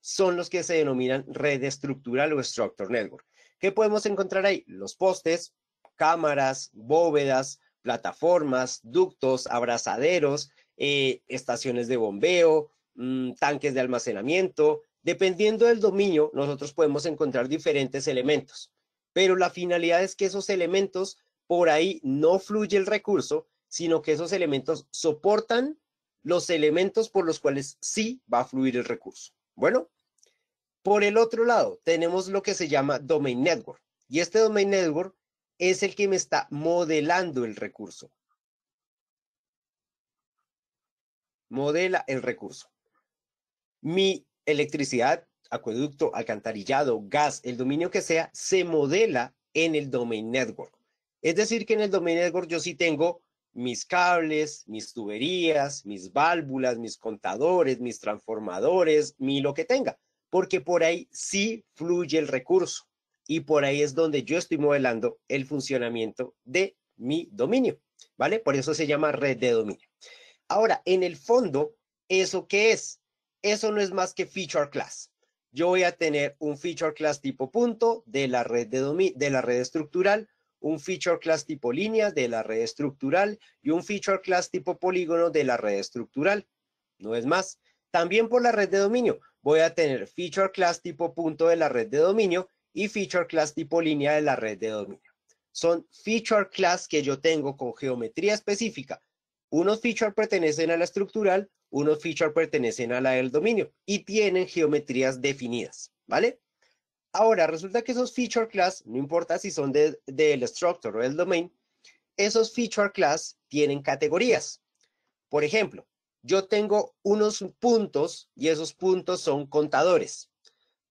son los que se denominan red estructural o structure network. ¿Qué podemos encontrar ahí? Los postes, cámaras, bóvedas, plataformas, ductos, abrazaderos, eh, estaciones de bombeo, mm, tanques de almacenamiento. Dependiendo del dominio, nosotros podemos encontrar diferentes elementos, pero la finalidad es que esos elementos, por ahí no fluye el recurso, sino que esos elementos soportan los elementos por los cuales sí va a fluir el recurso. Bueno, por el otro lado, tenemos lo que se llama Domain Network. Y este Domain Network es el que me está modelando el recurso. Modela el recurso. Mi electricidad, acueducto, alcantarillado, gas, el dominio que sea, se modela en el Domain Network. Es decir, que en el Domain Network yo sí tengo mis cables, mis tuberías, mis válvulas, mis contadores, mis transformadores, mi lo que tenga porque por ahí sí fluye el recurso y por ahí es donde yo estoy modelando el funcionamiento de mi dominio, ¿vale? Por eso se llama red de dominio. Ahora, en el fondo, ¿eso qué es? Eso no es más que feature class. Yo voy a tener un feature class tipo punto de la red, de, de la red estructural, un feature class tipo línea de la red estructural y un feature class tipo polígono de la red estructural. No es más. También por la red de dominio voy a tener feature class tipo punto de la red de dominio y feature class tipo línea de la red de dominio. Son feature class que yo tengo con geometría específica. Unos feature pertenecen a la estructural, unos feature pertenecen a la del dominio y tienen geometrías definidas, ¿vale? Ahora, resulta que esos feature class, no importa si son del de, structure o del domain, esos feature class tienen categorías. Por ejemplo, yo tengo unos puntos y esos puntos son contadores,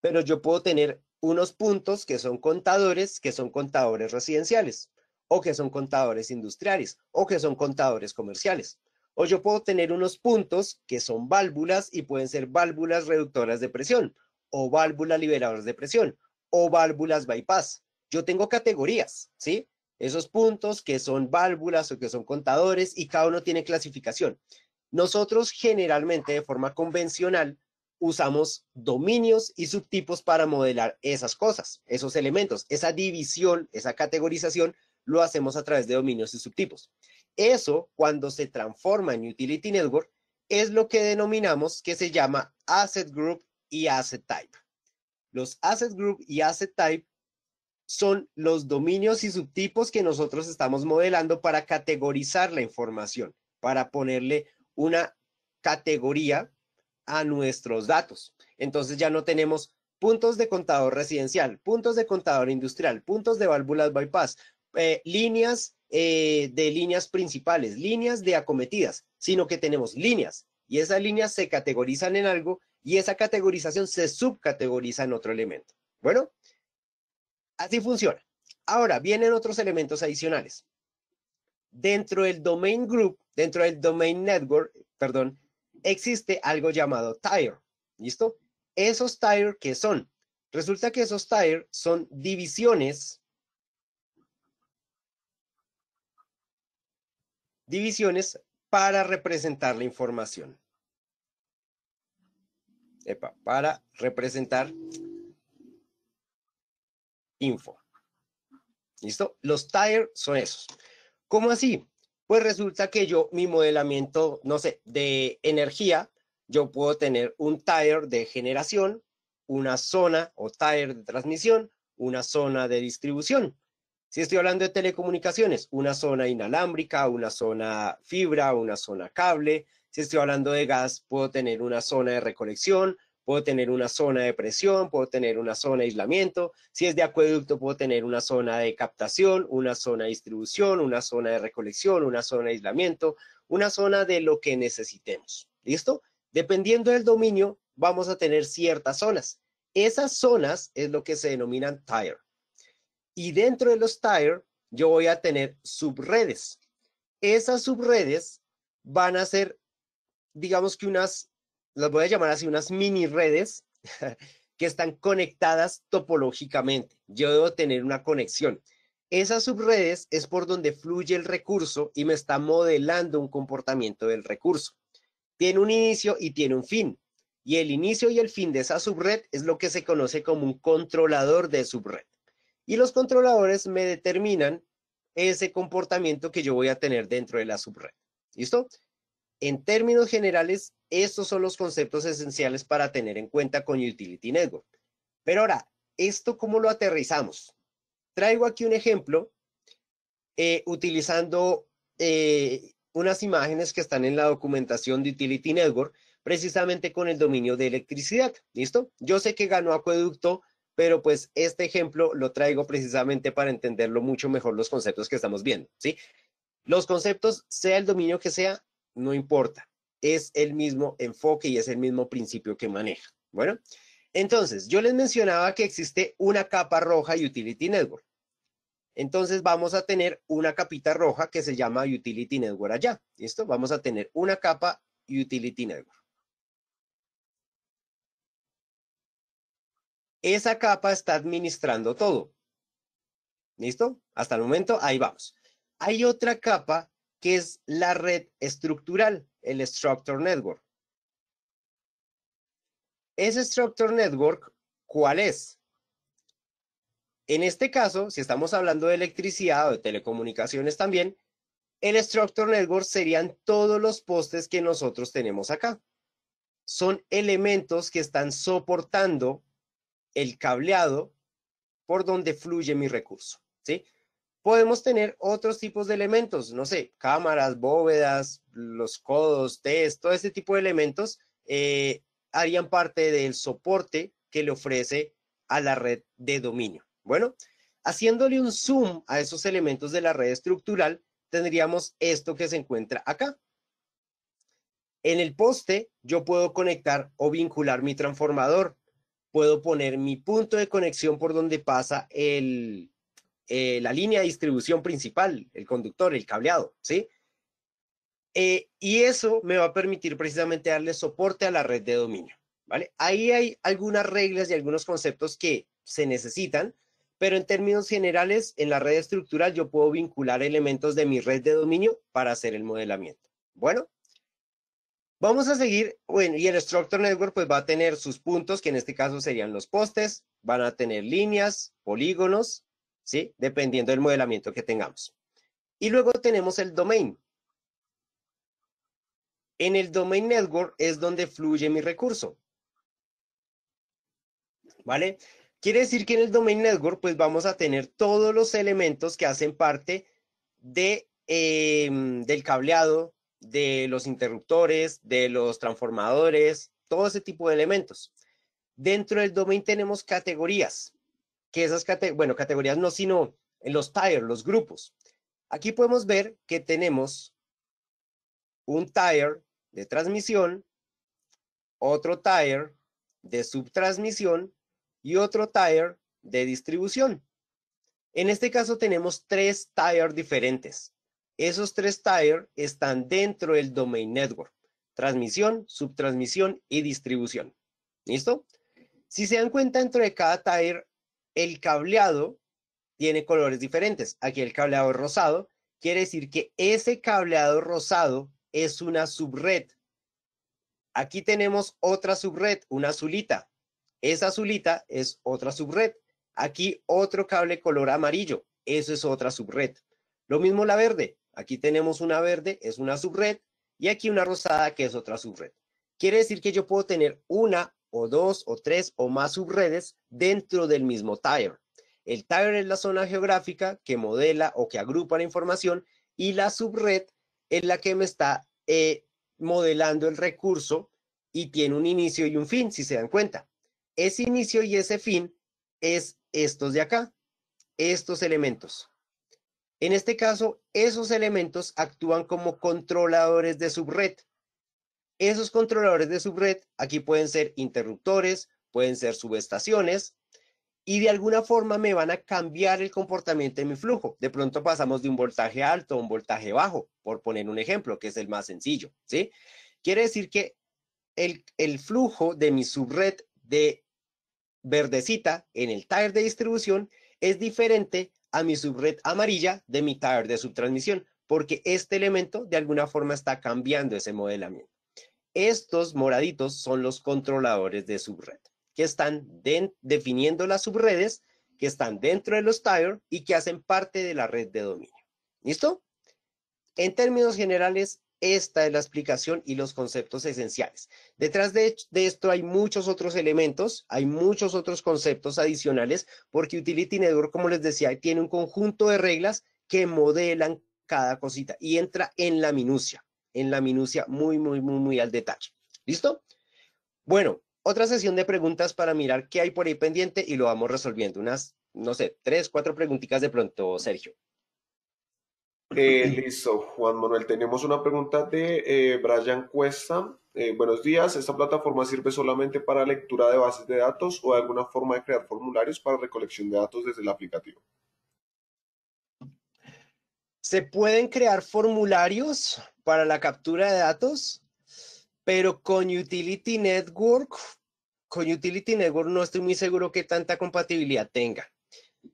pero yo puedo tener unos puntos que son contadores, que son contadores residenciales, o que son contadores industriales, o que son contadores comerciales. O yo puedo tener unos puntos que son válvulas y pueden ser válvulas reductoras de presión, o válvulas liberadoras de presión, o válvulas bypass. Yo tengo categorías, ¿sí? Esos puntos que son válvulas o que son contadores y cada uno tiene clasificación. Nosotros generalmente de forma convencional usamos dominios y subtipos para modelar esas cosas, esos elementos, esa división, esa categorización, lo hacemos a través de dominios y subtipos. Eso, cuando se transforma en Utility Network, es lo que denominamos que se llama Asset Group y Asset Type. Los Asset Group y Asset Type son los dominios y subtipos que nosotros estamos modelando para categorizar la información, para ponerle una categoría a nuestros datos. Entonces ya no tenemos puntos de contador residencial, puntos de contador industrial, puntos de válvulas bypass, eh, líneas eh, de líneas principales, líneas de acometidas, sino que tenemos líneas y esas líneas se categorizan en algo y esa categorización se subcategoriza en otro elemento. Bueno, así funciona. Ahora vienen otros elementos adicionales. Dentro del domain group dentro del domain network, perdón, existe algo llamado tire. ¿Listo? Esos tire, ¿qué son? Resulta que esos tire son divisiones, divisiones para representar la información. Epa, para representar info. ¿Listo? Los tire son esos. ¿Cómo así? Pues resulta que yo, mi modelamiento, no sé, de energía, yo puedo tener un tire de generación, una zona o tire de transmisión, una zona de distribución. Si estoy hablando de telecomunicaciones, una zona inalámbrica, una zona fibra, una zona cable. Si estoy hablando de gas, puedo tener una zona de recolección, puedo tener una zona de presión, puedo tener una zona de aislamiento, si es de acueducto puedo tener una zona de captación, una zona de distribución, una zona de recolección, una zona de aislamiento, una zona de lo que necesitemos. ¿Listo? Dependiendo del dominio, vamos a tener ciertas zonas. Esas zonas es lo que se denominan tire. Y dentro de los tire, yo voy a tener subredes. Esas subredes van a ser, digamos que unas las voy a llamar así, unas mini redes *laughs* que están conectadas topológicamente. Yo debo tener una conexión. Esas subredes es por donde fluye el recurso y me está modelando un comportamiento del recurso. Tiene un inicio y tiene un fin. Y el inicio y el fin de esa subred es lo que se conoce como un controlador de subred. Y los controladores me determinan ese comportamiento que yo voy a tener dentro de la subred. ¿Listo? En términos generales, estos son los conceptos esenciales para tener en cuenta con Utility Network. Pero ahora, ¿esto cómo lo aterrizamos? Traigo aquí un ejemplo eh, utilizando eh, unas imágenes que están en la documentación de Utility Network, precisamente con el dominio de electricidad. ¿Listo? Yo sé que ganó acueducto, pero pues este ejemplo lo traigo precisamente para entenderlo mucho mejor los conceptos que estamos viendo, ¿sí? Los conceptos, sea el dominio que sea, no importa, es el mismo enfoque y es el mismo principio que maneja. Bueno, entonces yo les mencionaba que existe una capa roja Utility Network. Entonces vamos a tener una capita roja que se llama Utility Network allá. ¿Listo? Vamos a tener una capa Utility Network. Esa capa está administrando todo. ¿Listo? Hasta el momento, ahí vamos. Hay otra capa que es la red estructural, el Structure Network. Ese Structure Network, ¿cuál es? En este caso, si estamos hablando de electricidad o de telecomunicaciones también, el Structure Network serían todos los postes que nosotros tenemos acá. Son elementos que están soportando el cableado por donde fluye mi recurso. ¿sí? podemos tener otros tipos de elementos, no sé, cámaras, bóvedas, los codos, test, todo ese tipo de elementos eh, harían parte del soporte que le ofrece a la red de dominio. Bueno, haciéndole un zoom a esos elementos de la red estructural, tendríamos esto que se encuentra acá. En el poste yo puedo conectar o vincular mi transformador. Puedo poner mi punto de conexión por donde pasa el, eh, la línea de distribución principal, el conductor, el cableado, ¿sí? Eh, y eso me va a permitir precisamente darle soporte a la red de dominio, ¿vale? Ahí hay algunas reglas y algunos conceptos que se necesitan, pero en términos generales, en la red estructural yo puedo vincular elementos de mi red de dominio para hacer el modelamiento. Bueno, vamos a seguir, bueno, y el Structure Network pues va a tener sus puntos, que en este caso serían los postes, van a tener líneas, polígonos, ¿sí? Dependiendo del modelamiento que tengamos. Y luego tenemos el domain. En el domain network es donde fluye mi recurso. ¿Vale? Quiere decir que en el domain network pues vamos a tener todos los elementos que hacen parte de, em, del cableado, de los interruptores, de los transformadores, todo ese tipo de elementos. Dentro del domain tenemos categorías que esas categorías, bueno, categorías no, sino en los tires, los grupos. Aquí podemos ver que tenemos un tire de transmisión, otro tire de subtransmisión y otro tire de distribución. En este caso tenemos tres tires diferentes. Esos tres tires están dentro del domain network. Transmisión, subtransmisión y distribución. ¿Listo? Si se dan cuenta, dentro de cada tire el cableado tiene colores diferentes. Aquí el cableado rosado, quiere decir que ese cableado rosado es una subred. Aquí tenemos otra subred, una azulita. Esa azulita es otra subred. Aquí otro cable color amarillo. Eso es otra subred. Lo mismo la verde. Aquí tenemos una verde, es una subred. Y aquí una rosada, que es otra subred. Quiere decir que yo puedo tener una o dos o tres o más subredes dentro del mismo tire. El tire es la zona geográfica que modela o que agrupa la información y la subred es la que me está eh, modelando el recurso y tiene un inicio y un fin, si se dan cuenta. Ese inicio y ese fin es estos de acá, estos elementos. En este caso, esos elementos actúan como controladores de subred. Esos controladores de subred aquí pueden ser interruptores, pueden ser subestaciones y de alguna forma me van a cambiar el comportamiento de mi flujo. De pronto pasamos de un voltaje alto a un voltaje bajo, por poner un ejemplo, que es el más sencillo, ¿sí? Quiere decir que el, flujo de mi subred de verdecita en el tier de distribución es diferente a mi subred amarilla de mi tier de subtransmisión, porque este elemento de alguna forma está cambiando ese modelamiento. Estos moraditos son los controladores de subred, que están definiendo las subredes, que están dentro de los tire y que hacen parte de la red de dominio. ¿Listo? En términos generales, esta es la explicación y los conceptos esenciales. Detrás de, esto hay muchos otros elementos, hay muchos otros conceptos adicionales, porque Utility Network, como les decía, tiene un conjunto de reglas que modelan cada cosita y entra en la minucia en la minucia muy, muy, muy, muy al detalle. ¿Listo? Bueno, otra sesión de preguntas para mirar qué hay por ahí pendiente y lo vamos resolviendo. Unas, no sé, tres, cuatro preguntitas de pronto, Sergio. Eh, listo, Juan Manuel. Tenemos una pregunta de eh, Brian Cuesta. Eh, buenos días. ¿Esta plataforma sirve solamente para lectura de bases de datos o alguna forma de crear formularios para recolección de datos desde el aplicativo? Se pueden crear formularios para la captura de datos, pero con Utility Network, con Utility Network no estoy muy seguro que tanta compatibilidad tenga.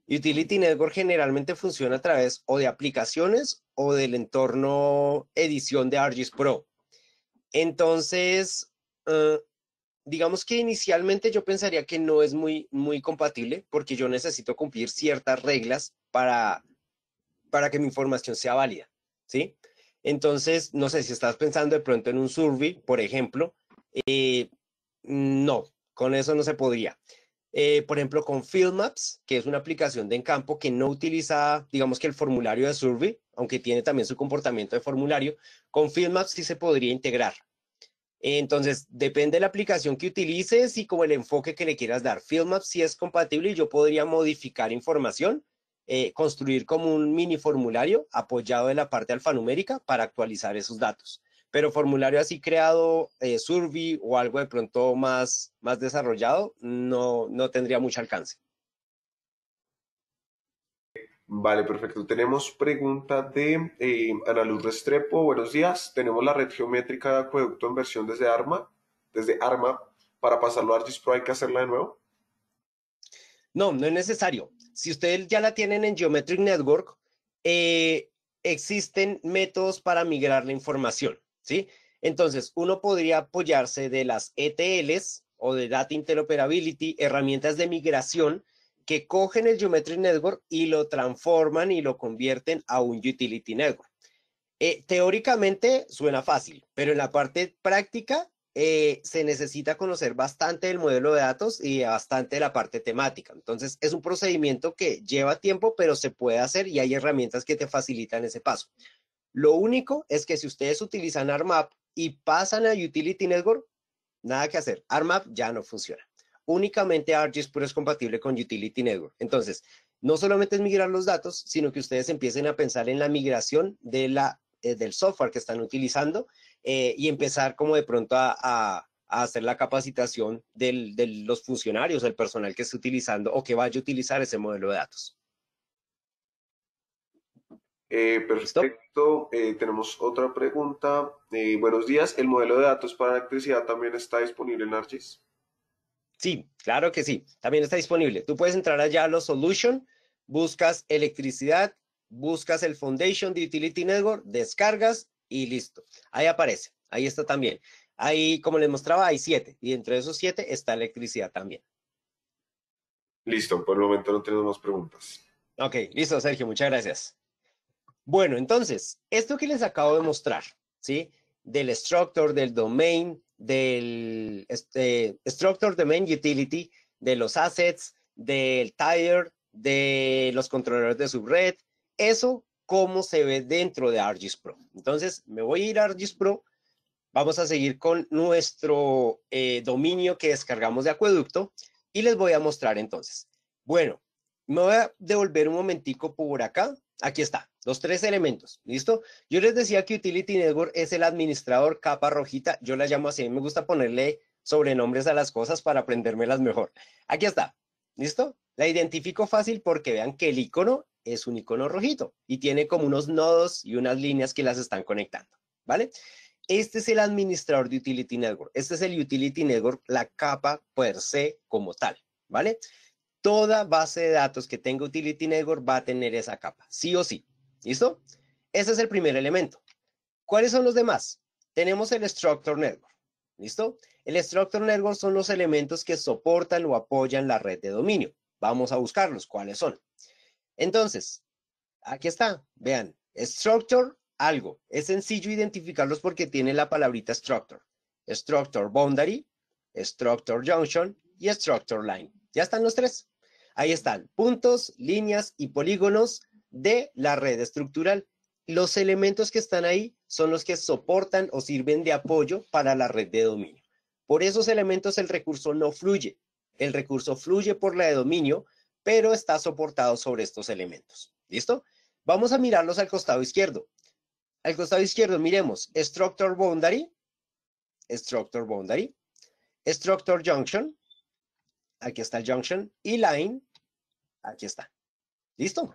Utility Network generalmente funciona a través o de aplicaciones o del entorno edición de ArcGIS Pro. Entonces, eh, digamos que inicialmente yo pensaría que no es muy, muy compatible porque yo necesito cumplir ciertas reglas para, para que mi información sea válida, ¿sí? Entonces, no sé si estás pensando de pronto en un survey, por ejemplo, eh, no, con eso no se podría. Eh, por ejemplo, con Field Maps, que es una aplicación de campo que no utiliza, digamos que el formulario de survey, aunque tiene también su comportamiento de formulario, con Field sí se podría integrar. Entonces, depende de la aplicación que utilices y como el enfoque que le quieras dar. Maps sí es compatible y yo podría modificar información eh, construir como un mini formulario apoyado en la parte alfanumérica para actualizar esos datos. Pero formulario así creado, eh, Survey o algo de pronto más, más desarrollado, no, no tendría mucho alcance. Vale, perfecto. Tenemos pregunta de eh, Ana Luz Restrepo. Buenos días. Tenemos la red geométrica de acueducto en versión desde ARMA, desde ARMA. Para pasarlo a ArcGIS Pro hay que hacerla de nuevo. No, no es necesario si ustedes ya la tienen en Geometric Network, eh, existen métodos para migrar la información, ¿sí? Entonces, uno podría apoyarse de las ETLs o de Data Interoperability, herramientas de migración que cogen el Geometric Network y lo transforman y lo convierten a un Utility Network. Eh, teóricamente suena fácil, pero en la parte práctica eh, se necesita conocer bastante el modelo de datos y bastante la parte temática. Entonces, es un procedimiento que lleva tiempo, pero se puede hacer y hay herramientas que te facilitan ese paso. Lo único es que si ustedes utilizan ARMAP y pasan a Utility Network, nada que hacer. ARMAP ya no funciona. Únicamente ArcGIS Pro es compatible con Utility Network. Entonces, no solamente es migrar los datos, sino que ustedes empiecen a pensar en la migración de la, eh, del software que están utilizando eh, y empezar como de pronto a, hacer la capacitación de los funcionarios, el personal que esté utilizando o que vaya a utilizar ese modelo de datos. Eh, perfecto, eh, tenemos otra pregunta. buenos días, ¿el modelo de datos para electricidad también está disponible en Archis? Sí, claro que sí, también está disponible. Tú puedes entrar allá a los Solution, buscas electricidad, buscas el Foundation de Utility Network, descargas y listo. Ahí aparece, ahí está también. Ahí, como les mostraba, hay siete y entre esos siete está electricidad también. Listo, por el momento no tenemos más preguntas. Ok, listo, Sergio, muchas gracias. Bueno, entonces, esto que les acabo de mostrar, ¿sí? Del structure, del domain, del este, structure, domain, utility, de los assets, del tire, de los controladores de subred, eso cómo se ve dentro de ArcGIS Pro. Entonces, me voy a ir a ArcGIS Pro. Vamos a seguir con nuestro eh, dominio que descargamos de Acueducto y les voy a mostrar entonces. Bueno, me voy a devolver un momentico por acá. Aquí está, los tres elementos, ¿listo? Yo les decía que Utility Network es el administrador capa rojita. Yo la llamo así, me gusta ponerle sobrenombres a las cosas para aprendérmelas mejor. Aquí está, ¿listo? La identifico fácil porque vean que el icono es un icono rojito y tiene como unos nodos y unas líneas que las están conectando, ¿vale? Este es el administrador de Utility Network. Este es el Utility Network, la capa per se como tal, ¿vale? Toda base de datos que tenga Utility Network va a tener esa capa, sí o sí. ¿Listo? Ese es el primer elemento. ¿Cuáles son los demás? Tenemos el Structure Network. ¿Listo? El Structure Network son los elementos que soportan o apoyan la red de dominio. Vamos a buscarlos. ¿Cuáles son? Entonces, aquí está, vean, structure, algo. Es sencillo identificarlos porque tiene la palabrita structure. Structure boundary, structure junction y structure line. Ya están los tres. Ahí están puntos, líneas y polígonos de la red estructural. Los elementos que están ahí son los que soportan o sirven de apoyo para la red de dominio. Por esos elementos el recurso no fluye. El recurso fluye por la de dominio pero está soportado sobre estos elementos. ¿Listo? Vamos a mirarlos al costado izquierdo. Al costado izquierdo miremos Structure Boundary, Structure Boundary, Structure Junction, aquí está el Junction, y Line, aquí está. ¿Listo?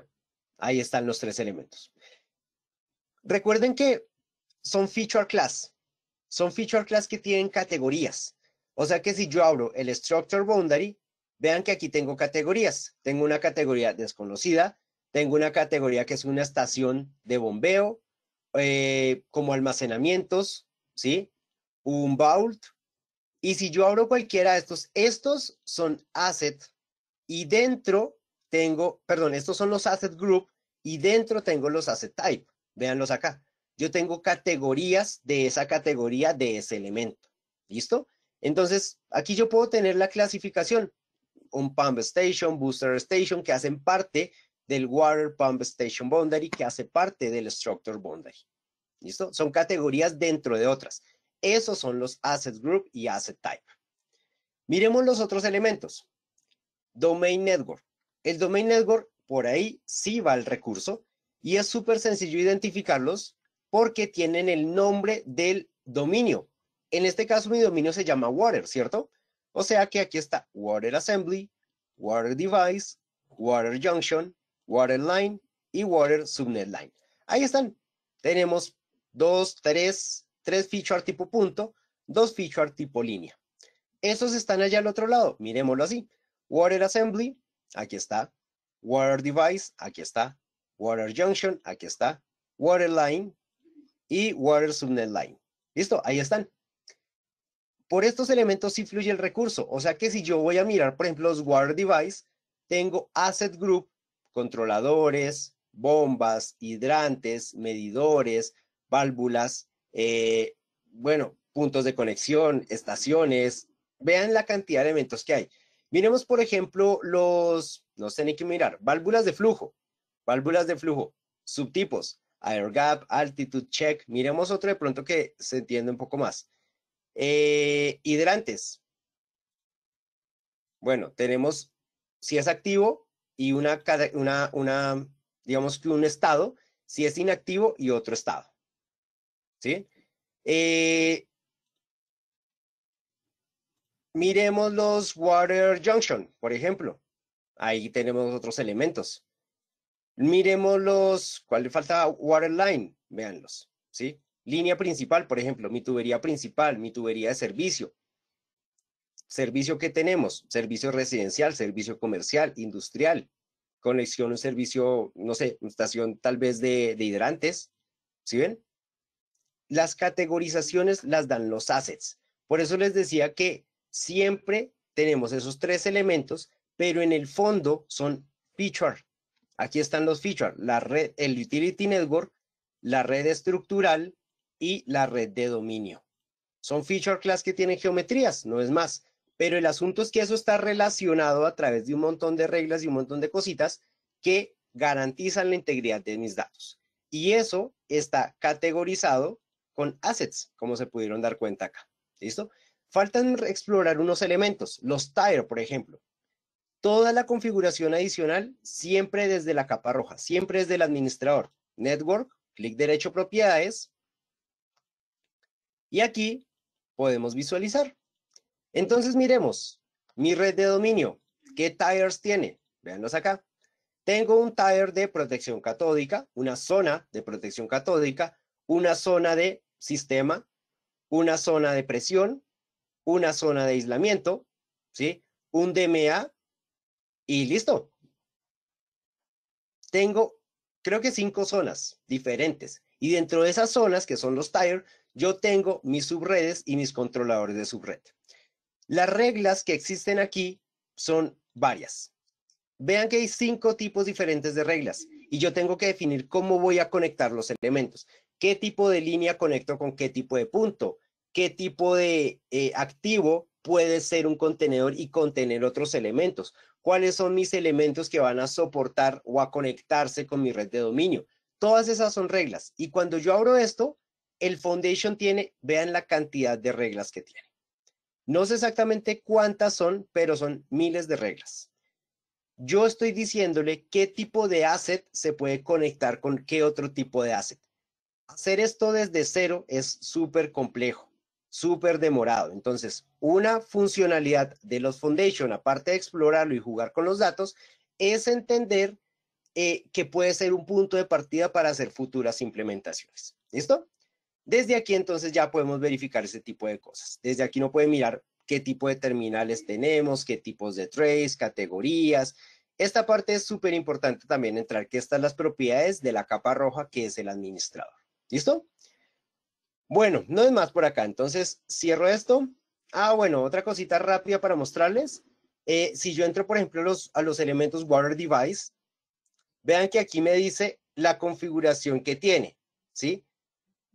Ahí están los tres elementos. Recuerden que son feature class, son feature class que tienen categorías. O sea que si yo abro el Structure Boundary, Vean que aquí tengo categorías. Tengo una categoría desconocida, tengo una categoría que es una estación de bombeo, eh, como almacenamientos, ¿sí? Un vault. Y si yo abro cualquiera de estos, estos son asset y dentro tengo, perdón, estos son los asset group y dentro tengo los asset type. Veanlos acá. Yo tengo categorías de esa categoría de ese elemento. ¿Listo? Entonces, aquí yo puedo tener la clasificación un pump station, booster station, que hacen parte del water pump station boundary, que hace parte del structure boundary. ¿Listo? Son categorías dentro de otras. Esos son los asset group y asset type. Miremos los otros elementos. Domain network. El domain network, por ahí sí va el recurso y es súper sencillo identificarlos porque tienen el nombre del dominio. En este caso mi dominio se llama water, ¿cierto? O sea que aquí está Water Assembly, Water Device, Water Junction, Water Line y Water Subnet Line. Ahí están. Tenemos dos, tres, tres feature tipo punto, dos feature tipo línea. Esos están allá al otro lado. Miremoslo así. Water Assembly, aquí está. Water Device, aquí está. Water Junction, aquí está. Water Line y Water Subnet Line. ¿Listo? Ahí están. Por estos elementos sí fluye el recurso. O sea que si yo voy a mirar, por ejemplo, los water device, tengo asset group, controladores, bombas, hidrantes, medidores, válvulas, eh, bueno, puntos de conexión, estaciones. Vean la cantidad de elementos que hay. Miremos, por ejemplo, los, no sé ni qué mirar, válvulas de flujo, válvulas de flujo, subtipos, air gap, altitude check. Miremos otro de pronto que se entiende un poco más. Eh, hidrantes. Bueno, tenemos si es activo y una, una, una, digamos que un estado, si es inactivo y otro estado. ¿Sí? Eh, miremos los water junction, por ejemplo. Ahí tenemos otros elementos. Miremos los, ¿cuál le falta? Water line, véanlos, ¿sí? línea principal, por ejemplo, mi tubería principal, mi tubería de servicio. Servicio que tenemos, servicio residencial, servicio comercial, industrial, conexión, un servicio, no sé, estación tal vez de, hidrantes, ¿sí ven? Las categorizaciones las dan los assets. Por eso les decía que siempre tenemos esos tres elementos, pero en el fondo son feature. Aquí están los features, la red, el utility network, la red estructural y la red de dominio. Son feature class que tienen geometrías, no es más, pero el asunto es que eso está relacionado a través de un montón de reglas y un montón de cositas que garantizan la integridad de mis datos. Y eso está categorizado con assets, como se pudieron dar cuenta acá. ¿Listo? Faltan explorar unos elementos, los tire, por ejemplo. Toda la configuración adicional siempre desde la capa roja, siempre desde el administrador. Network, clic derecho propiedades, y aquí podemos visualizar. Entonces miremos, mi red de dominio, ¿qué tires tiene? Veanlos acá. Tengo un tire de protección catódica, una zona de protección catódica, una zona de sistema, una zona de presión, una zona de aislamiento, ¿sí? Un DMA y listo. Tengo, creo que cinco zonas diferentes. Y dentro de esas zonas, que son los tires, yo tengo mis subredes y mis controladores de subred. Las reglas que existen aquí son varias. Vean que hay cinco tipos diferentes de reglas y yo tengo que definir cómo voy a conectar los elementos. ¿Qué tipo de línea conecto con qué tipo de punto? ¿Qué tipo de eh, activo puede ser un contenedor y contener otros elementos? ¿Cuáles son mis elementos que van a soportar o a conectarse con mi red de dominio? Todas esas son reglas. Y cuando yo abro esto, el Foundation tiene, vean la cantidad de reglas que tiene. No sé exactamente cuántas son, pero son miles de reglas. Yo estoy diciéndole qué tipo de asset se puede conectar con qué otro tipo de asset. Hacer esto desde cero es súper complejo, súper demorado. Entonces, una funcionalidad de los Foundation, aparte de explorarlo y jugar con los datos, es entender eh, que puede ser un punto de partida para hacer futuras implementaciones. ¿Listo? Desde aquí entonces ya podemos verificar ese tipo de cosas. Desde aquí no puede mirar qué tipo de terminales tenemos, qué tipos de trays, categorías. Esta parte es súper importante también entrar, que estas las propiedades de la capa roja que es el administrador. ¿Listo? Bueno, no es más por acá. Entonces cierro esto. Ah, bueno, otra cosita rápida para mostrarles. Eh, si yo entro, por ejemplo, a los elementos Water Device, vean que aquí me dice la configuración que tiene, ¿sí?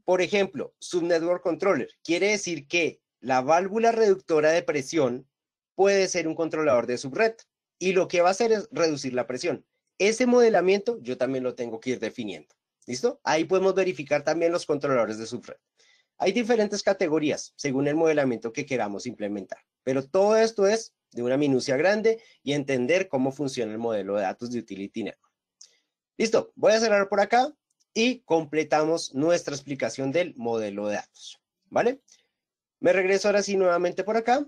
Por ejemplo, subnetwork controller quiere decir que la válvula reductora de presión puede ser un controlador de subred y lo que va a hacer es reducir la presión. Ese modelamiento yo también lo tengo que ir definiendo. ¿Listo? Ahí podemos verificar también los controladores de subred. Hay diferentes categorías según el modelamiento que queramos implementar, pero todo esto es de una minucia grande y entender cómo funciona el modelo de datos de Utility Network. Listo, voy a cerrar por acá y completamos nuestra explicación del modelo de datos, ¿vale? Me regreso ahora sí nuevamente por acá.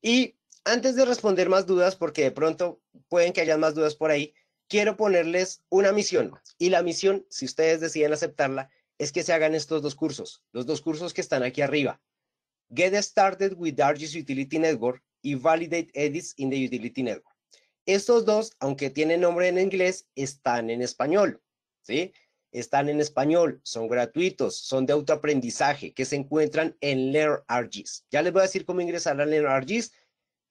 Y antes de responder más dudas, porque de pronto pueden que hayan más dudas por ahí, quiero ponerles una misión. Y la misión, si ustedes deciden aceptarla, es que se hagan estos dos cursos, los dos cursos que están aquí arriba. Get Started with Dargis Utility Network y Validate Edits in the Utility Network. Estos dos, aunque tienen nombre en inglés, están en español. Están en español, son gratuitos, son de autoaprendizaje, que se encuentran en LearnRGs. Ya les voy a decir cómo ingresar a LearnRGs.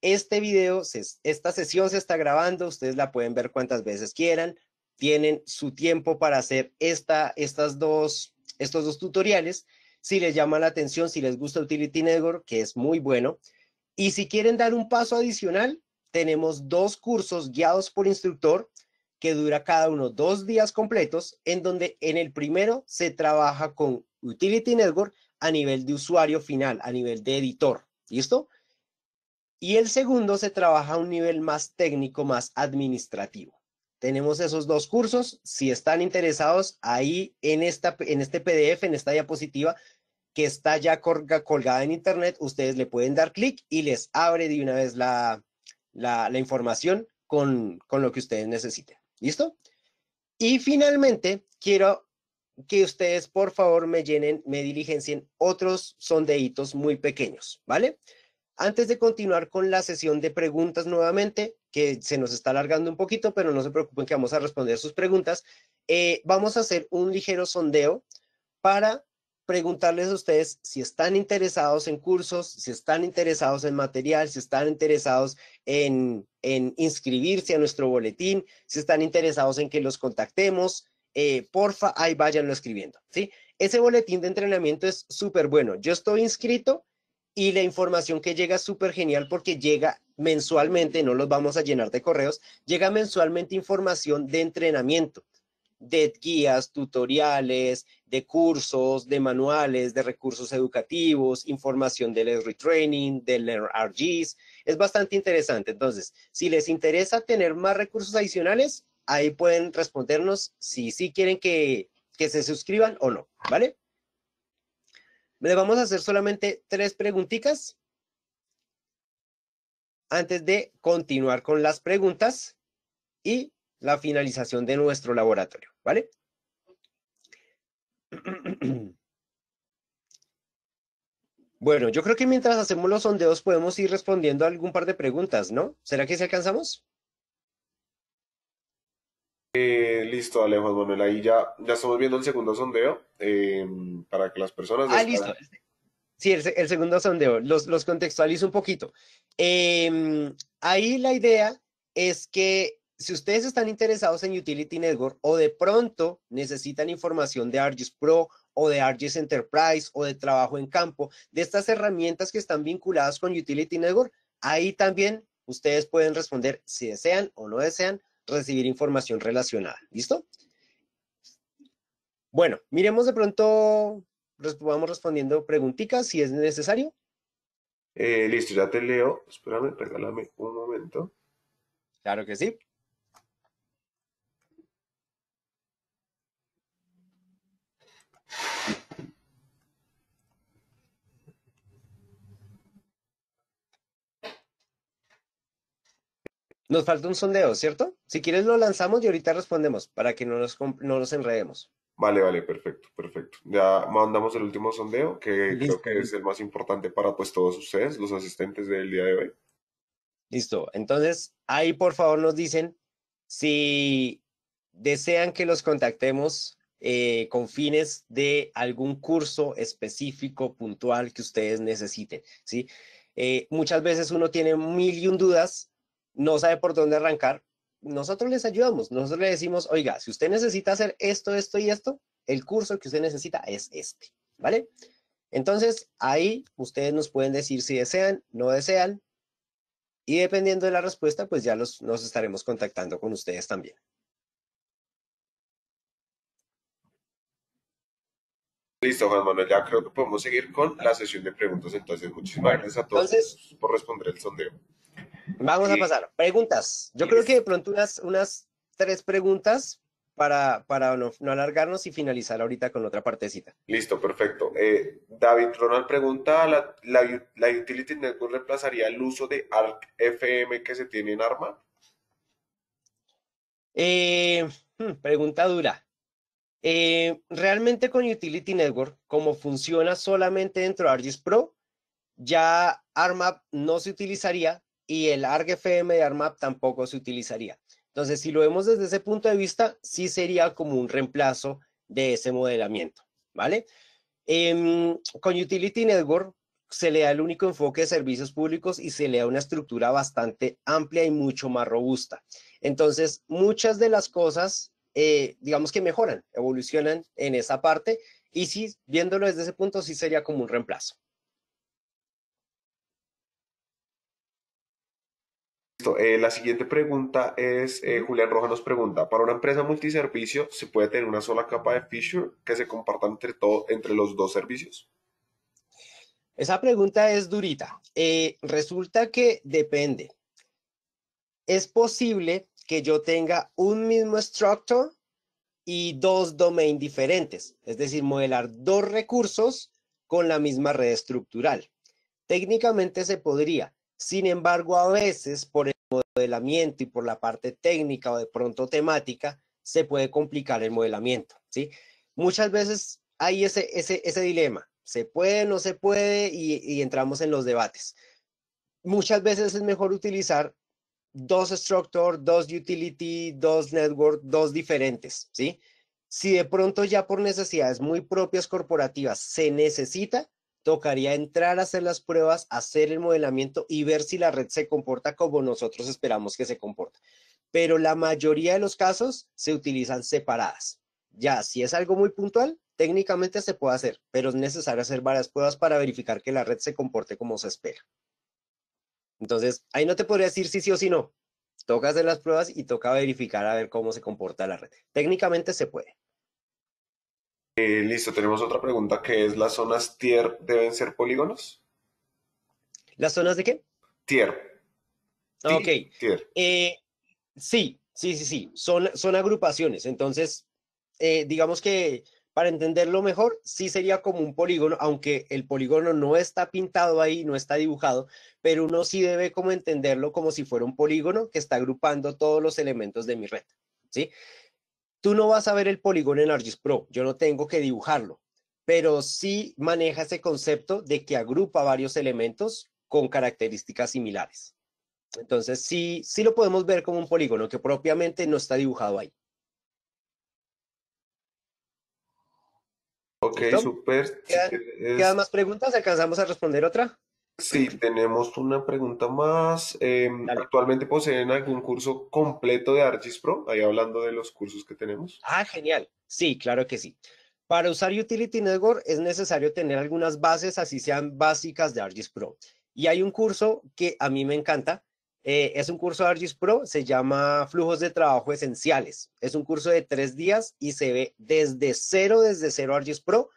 Este video, esta sesión se está grabando, ustedes la pueden ver cuantas veces quieran. Tienen su tiempo para hacer esta, estas dos, estos dos tutoriales. Si les llama la atención, si les gusta Utility Network, que es muy bueno. Y si quieren dar un paso adicional, tenemos dos cursos guiados por instructor que dura cada uno dos días completos, en donde en el primero se trabaja con Utility Network a nivel de usuario final, a nivel de editor. ¿Listo? Y el segundo se trabaja a un nivel más técnico, más administrativo. Tenemos esos dos cursos. Si están interesados, ahí en, esta, en este PDF, en esta diapositiva que está ya colgada en internet, ustedes le pueden dar clic y les abre de una vez la, información con, con lo que ustedes necesiten. ¿Listo? Y finalmente, quiero que ustedes por favor me llenen, me diligencien otros sondeitos muy pequeños, ¿vale? Antes de continuar con la sesión de preguntas nuevamente, que se nos está alargando un poquito, pero no se preocupen que vamos a responder sus preguntas, eh, vamos a hacer un ligero sondeo para preguntarles a ustedes si están interesados en cursos, si están interesados en material, si están interesados en, inscribirse a nuestro boletín, si están interesados en que los contactemos, eh, porfa, ahí váyanlo escribiendo, ¿sí? Ese boletín de entrenamiento es súper bueno. Yo estoy inscrito y la información que llega es súper genial porque llega mensualmente, no los vamos a llenar de correos, llega mensualmente información de entrenamiento de guías, tutoriales, de cursos, de manuales, de recursos educativos, información del retraining, del RGs. Es bastante interesante. Entonces, si les interesa tener más recursos adicionales, ahí pueden respondernos si sí quieren que, que se suscriban o no, ¿vale? Le vamos a hacer solamente tres preguntitas antes de continuar con las preguntas y la finalización de nuestro laboratorio, ¿vale? *clears throat* Bueno, yo creo que mientras hacemos los sondeos podemos ir respondiendo a algún par de preguntas, ¿no? ¿Será que se alcanzamos? Eh, listo, Alejo Manuel, ahí ya, ya estamos viendo el segundo sondeo em, para que las personas... Ah, listo. Sí, el, segundo sondeo, los, los contextualizo un poquito. Em, ahí la idea es que si ustedes están interesados en Utility Network o de pronto necesitan información de Argus Pro o de Argus Enterprise o de trabajo en campo, de estas herramientas que están vinculadas con Utility Network, ahí también ustedes pueden responder si desean o no desean recibir información relacionada. ¿Listo? Bueno, miremos de pronto, vamos respondiendo preguntitas si es necesario. Eh, listo, ya te leo. Espérame, regálame un momento. Claro que sí. Nos falta un sondeo, ¿cierto? Si quieres lo lanzamos y ahorita respondemos para que no nos, no nos enredemos. Vale, vale, perfecto, perfecto. Ya mandamos el último sondeo, que creo que es el más importante para pues todos ustedes, los asistentes del día de hoy. Listo. Entonces, ahí por favor nos dicen si desean que los contactemos eh, con fines de algún curso específico, puntual que ustedes necesiten, ¿sí? Eh, muchas veces uno tiene mil y un dudas no sabe por dónde arrancar, nosotros les ayudamos, nosotros le decimos, oiga, si usted necesita hacer esto, esto y esto, el curso que usted necesita es este, ¿vale? Entonces, ahí ustedes nos pueden decir si desean, no desean, y dependiendo de la respuesta, pues ya nos estaremos contactando con ustedes también. Listo, Juan Manuel, ya creo que podemos seguir con la sesión de preguntas. Entonces, muchísimas gracias a todos por responder el sondeo. Vamos a pasar. Preguntas. Yo creo que de pronto unas, tres preguntas para, para no, alargarnos y finalizar ahorita con otra partecita. Listo, perfecto. Eh, David Ronald pregunta, ¿la, Utility Network reemplazaría el uso de ARC FM que se tiene en ARMA? Eh, hmm, pregunta dura. Eh, realmente con Utility Network, como funciona solamente dentro de ArcGIS Pro, ya Arma no se utilizaría y el FM de ARMAP tampoco se utilizaría. Entonces, si lo vemos desde ese punto de vista, sí sería como un reemplazo de ese modelamiento, ¿vale? Em, con Utility Network se le da el único enfoque de servicios públicos y se le da una estructura bastante amplia y mucho más robusta. Entonces, muchas de las cosas, eh, digamos que mejoran, evolucionan en esa parte y sí, viéndolo desde ese punto, sí sería como un reemplazo. Eh, la siguiente pregunta es, eh, Julián Roja nos pregunta, ¿para una empresa multiservicio se puede tener una sola capa de feature que se comparta entre, todo, entre los dos servicios? Esa pregunta es durita. Eh, resulta que depende. Es posible que yo tenga un mismo structure y dos domain diferentes, es decir, modelar dos recursos con la misma red estructural. Técnicamente se podría, sin embargo, a veces por modelamiento y por la parte técnica o de pronto temática, se puede complicar el modelamiento, ¿sí? Muchas veces hay ese, ese, dilema, se puede, no se puede, y, y entramos en los debates. Muchas veces es mejor utilizar dos structure, dos utility, dos network, dos diferentes, ¿sí? Si de pronto ya por necesidades muy propias corporativas se necesita, tocaría entrar a hacer las pruebas, hacer el modelamiento y ver si la red se comporta como nosotros esperamos que se comporta. Pero la mayoría de los casos se utilizan separadas. Ya, si es algo muy puntual, técnicamente se puede hacer, pero es necesario hacer varias pruebas para verificar que la red se comporte como se espera. Entonces, ahí no te podría decir si sí o sí no. Toca hacer las pruebas y toca verificar a ver cómo se comporta la red. Técnicamente se puede. Eh, listo, tenemos otra pregunta que es, ¿las zonas tier deben ser polígonos? ¿Las zonas de qué? Tier. ok. Tier. Eh, sí, sí, sí, sí. Son, son agrupaciones. Entonces, eh, digamos que para entenderlo mejor, sí sería como un polígono, aunque el polígono no está pintado ahí, no está dibujado, pero uno sí debe como entenderlo como si fuera un polígono que está agrupando todos los elementos de mi red. ¿Sí? Tú no vas a ver el polígono en ArcGIS Pro, yo no tengo que dibujarlo, pero sí maneja ese concepto de que agrupa varios elementos con características similares. Entonces, sí, sí lo podemos ver como un polígono que propiamente no está dibujado ahí. Ok, súper. ¿Quedan, más preguntas? ¿Alcanzamos a responder otra? Sí, tenemos una pregunta más. Em, ¿actualmente poseen algún curso completo de ArcGIS Pro? Ahí hablando de los cursos que tenemos. Ah, genial. Sí, claro que sí. Para usar Utility Network es necesario tener algunas bases, así sean básicas de ArcGIS Pro. Y hay un curso que a mí me encanta. Eh, es un curso de ArcGIS Pro, se llama Flujos de Trabajo Esenciales. Es un curso de tres días y se ve desde cero, desde cero ArcGIS Pro,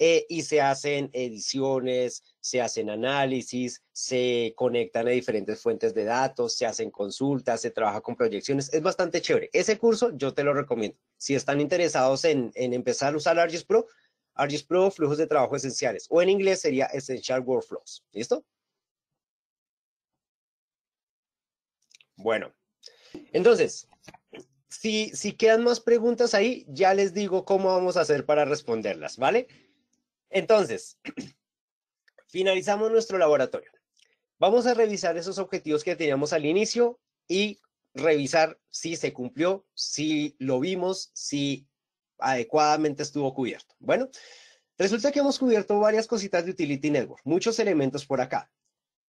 eh, y se hacen ediciones, se hacen análisis, se conectan a diferentes fuentes de datos, se hacen consultas, se trabaja con proyecciones. Es bastante chévere. Ese curso yo te lo recomiendo. Si están interesados en, empezar a usar ArcGIS Pro, ArcGIS Pro, flujos de trabajo esenciales, o en inglés sería Essential Workflows. ¿Listo? Bueno, entonces, si, si quedan más preguntas ahí, ya les digo cómo vamos a hacer para responderlas, ¿vale? Entonces, *clears throat* finalizamos nuestro laboratorio. Vamos a revisar esos objetivos que teníamos al inicio y revisar si se cumplió, si lo vimos, si adecuadamente estuvo cubierto. Bueno, resulta que hemos cubierto varias cositas de Utility Network, muchos elementos por acá.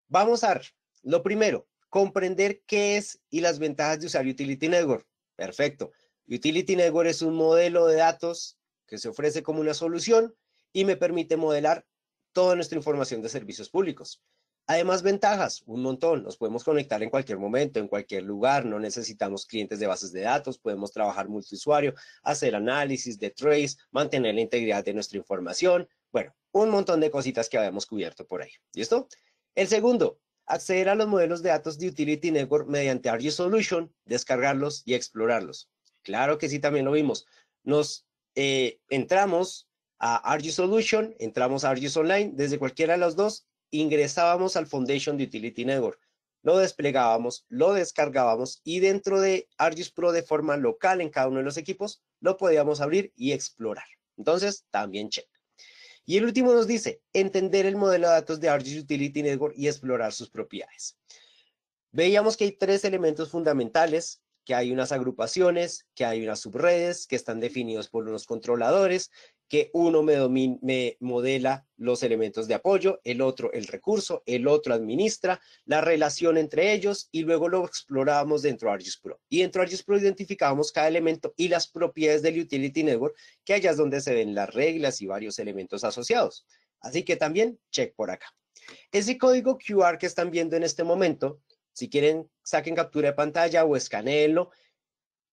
Vamos a, lo primero, comprender qué es y las ventajas de usar Utility Network. Perfecto. Utility Network es un modelo de datos que se ofrece como una solución y me permite modelar toda nuestra información de servicios públicos. Además, ventajas, un montón. Nos podemos conectar en cualquier momento, en cualquier lugar. No necesitamos clientes de bases de datos. Podemos trabajar multiusuario, hacer análisis de trace, mantener la integridad de nuestra información. Bueno, un montón de cositas que habíamos cubierto por ahí. ¿Listo? El segundo, acceder a los modelos de datos de Utility Network mediante RU Solution, descargarlos y explorarlos. Claro que sí, también lo vimos. Nos eh, entramos a Argus Solution, entramos a Argus Online, desde cualquiera de los dos, ingresábamos al Foundation de Utility Network, lo desplegábamos, lo descargábamos y dentro de Argus Pro de forma local en cada uno de los equipos, lo podíamos abrir y explorar. Entonces, también check. Y el último nos dice, entender el modelo de datos de Argus Utility Network y explorar sus propiedades. Veíamos que hay tres elementos fundamentales, que hay unas agrupaciones, que hay unas subredes, que están definidos por unos controladores que uno me, modela los elementos de apoyo, el otro el recurso, el otro administra la relación entre ellos y luego lo exploramos dentro de Argus Pro. Y dentro de ArcGIS Pro identificamos cada elemento y las propiedades del Utility Network, que allá es donde se ven las reglas y varios elementos asociados. Así que también check por acá. Ese código QR que están viendo en este momento, si quieren saquen captura de pantalla o escaneenlo,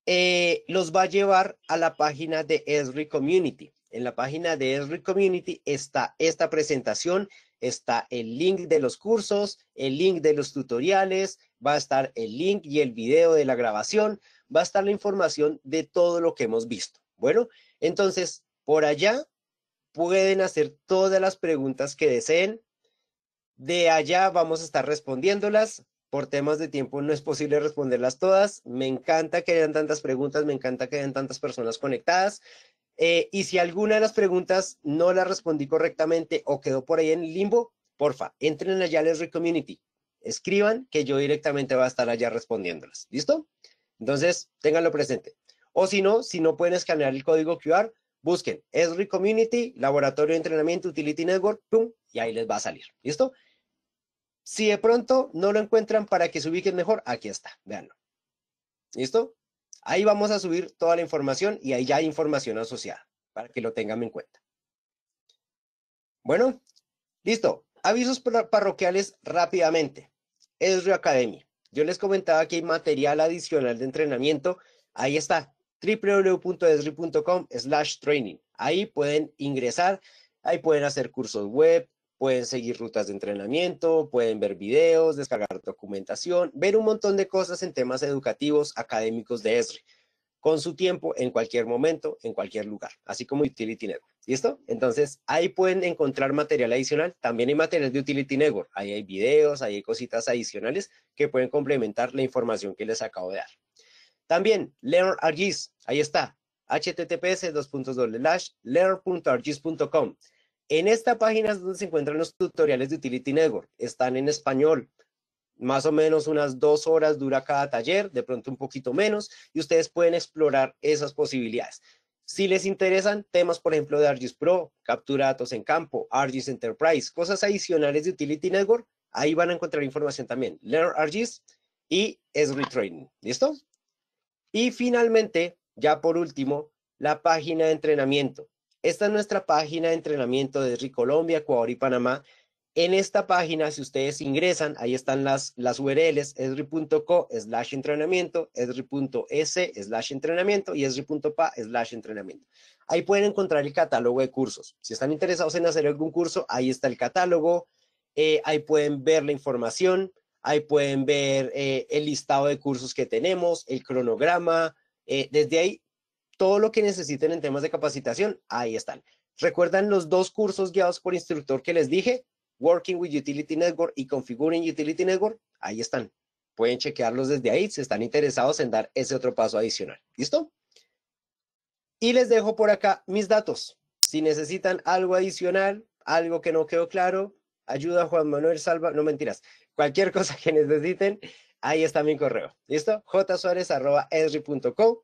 eh, los va a llevar a la página de Esri Community en la página de Esri Community está esta presentación, está el link de los cursos, el link de los tutoriales, va a estar el link y el video de la grabación, va a estar la información de todo lo que hemos visto. Bueno, entonces, por allá pueden hacer todas las preguntas que deseen. De allá vamos a estar respondiéndolas. Por temas de tiempo no es posible responderlas todas. Me encanta que hayan tantas preguntas, me encanta que hayan tantas personas conectadas. Eh, y si alguna de las preguntas no la respondí correctamente o quedó por ahí en limbo, porfa, entren allá al Esri Community, escriban que yo directamente voy a estar allá respondiéndolas. ¿Listo? Entonces, ténganlo presente. O si no, si no pueden escanear el código QR, busquen Esri Community, Laboratorio de Entrenamiento, Utility Network, pum, y ahí les va a salir. ¿Listo? Si de pronto no lo encuentran para que se ubiquen mejor, aquí está, veanlo. ¿Listo? Ahí vamos a subir toda la información y ahí ya hay información asociada para que lo tengan en cuenta. Bueno, listo. Avisos parroquiales rápidamente. Esrio Academy. Yo les comentaba que hay material adicional de entrenamiento. Ahí está, www.esri.com slash training. Ahí pueden ingresar, ahí pueden hacer cursos web, Pueden seguir rutas de entrenamiento, pueden ver videos, descargar documentación, ver un montón de cosas en temas educativos, académicos de ESRI, con su tiempo, en cualquier momento, en cualquier lugar, así como Utility Network. ¿Listo? Entonces, ahí pueden encontrar material adicional. También hay material de Utility Network. Ahí hay videos, ahí hay cositas adicionales que pueden complementar la información que les acabo de dar. También, Learn Argis, ahí está, https learn.argis.com en esta página es donde se encuentran los tutoriales de Utility Network. Están en español. Más o menos unas dos horas dura cada taller, de pronto un poquito menos, y ustedes pueden explorar esas posibilidades. Si les interesan temas, por ejemplo, de ArcGIS Pro, captura datos en campo, ArcGIS Enterprise, cosas adicionales de Utility Network, ahí van a encontrar información también. Learn ArcGIS y Esri Training. ¿Listo? Y finalmente, ya por último, la página de entrenamiento. Esta es nuestra página de entrenamiento de Esri Colombia, Ecuador y Panamá. En esta página, si ustedes ingresan, ahí están las, las URLs, esri.co slash entrenamiento, esris entrenamiento y esri.pa entrenamiento. Ahí pueden encontrar el catálogo de cursos. Si están interesados en hacer algún curso, ahí está el catálogo, eh, ahí pueden ver la información, ahí pueden ver eh, el listado de cursos que tenemos, el cronograma. Eh, desde ahí todo lo que necesiten en temas de capacitación, ahí están. ¿Recuerdan los dos cursos guiados por instructor que les dije? Working with Utility Network y Configuring Utility Network, ahí están. Pueden chequearlos desde ahí si están interesados en dar ese otro paso adicional. ¿Listo? Y les dejo por acá mis datos. Si necesitan algo adicional, algo que no quedó claro, ayuda a Juan Manuel Salva, no mentiras, cualquier *laughs* cosa que necesiten, ahí está mi correo. ¿Listo? jsuarez@esri.com.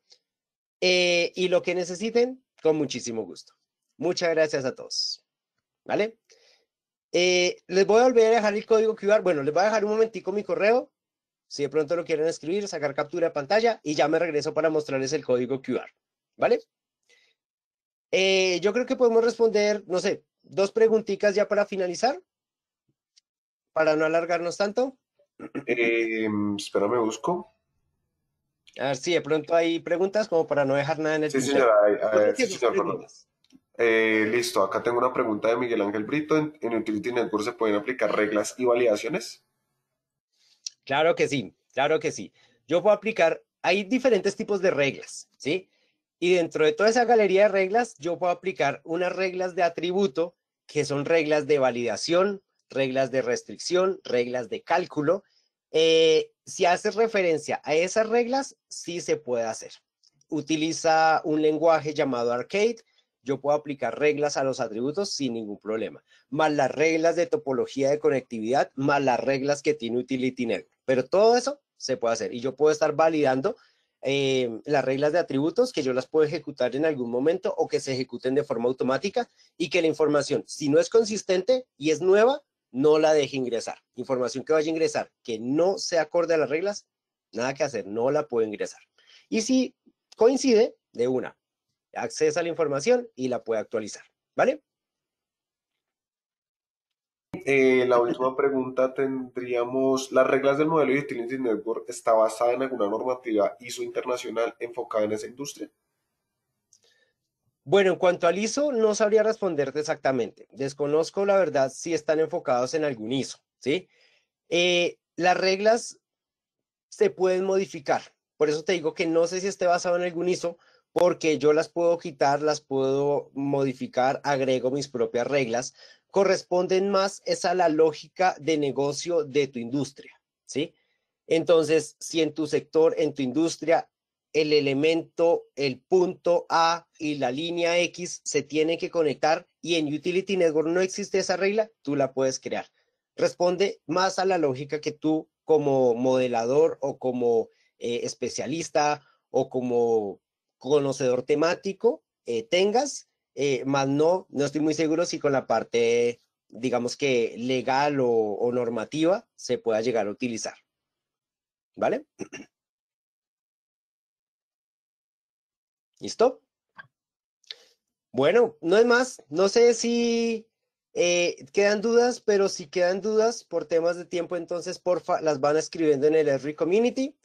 Eh, y lo que necesiten, con muchísimo gusto. Muchas gracias a todos. ¿Vale? Eh, les voy a volver a dejar el código QR. Bueno, les voy a dejar un momentico mi correo. Si de pronto lo quieren escribir, sacar captura de pantalla y ya me regreso para mostrarles el código QR. ¿Vale? Eh, yo creo que podemos responder, no sé, dos preguntitas ya para finalizar, para no alargarnos tanto. Em, espera, me busco. A ah, ver si de pronto hay preguntas como para no dejar nada en el Sí, señora, señor eh, listo, acá tengo una pregunta de Miguel Ángel Brito. ¿En, ¿En, Utility Network se pueden aplicar reglas y validaciones? Claro que sí, claro que sí. Yo puedo aplicar, hay diferentes tipos de reglas, ¿sí? Y dentro de toda esa galería de reglas, yo puedo aplicar unas reglas de atributo, que son reglas de validación, reglas de restricción, reglas de cálculo, eh, si hace referencia a esas reglas, sí se puede hacer. Utiliza un lenguaje llamado arcade. Yo puedo aplicar reglas a los atributos sin ningún problema, más las reglas de topología de conectividad, más las reglas que tiene Utility Pero todo eso se puede hacer y yo puedo estar validando eh, las reglas de atributos que yo las puedo ejecutar en algún momento o que se ejecuten de forma automática y que la información, si no es consistente y es nueva, no la deje ingresar. Información que vaya a ingresar que no se acorde a las reglas, nada que hacer, no la puede ingresar. Y si coincide, de una, accesa a la información y la puede actualizar, ¿vale? Eh, la última pregunta tendríamos, ¿las reglas del modelo de Utility Network está basada en alguna normativa ISO internacional enfocada en esa industria? Bueno, en cuanto al ISO, no sabría responderte exactamente. Desconozco la verdad si están enfocados en algún ISO, ¿sí? Eh, las reglas se pueden modificar. Por eso te digo que no sé si esté basado en algún ISO, porque yo las puedo quitar, las puedo modificar, agrego mis propias reglas. Corresponden más es a la lógica de negocio de tu industria, ¿sí? Entonces, si en tu sector, en tu industria, el elemento, el punto A y la línea X se tienen que conectar y en Utility Network no existe esa regla, tú la puedes crear. Responde más a la lógica que tú como modelador o como eh, especialista o como conocedor temático eh, tengas, eh, más no, no estoy muy seguro si con la parte, digamos que legal o normativa, se pueda llegar a utilizar. ¿Vale? ¿Listo? Bueno, no es más. No sé si eh, quedan dudas, pero si quedan dudas por temas de tiempo, entonces porfa, las van escribiendo en el every Community.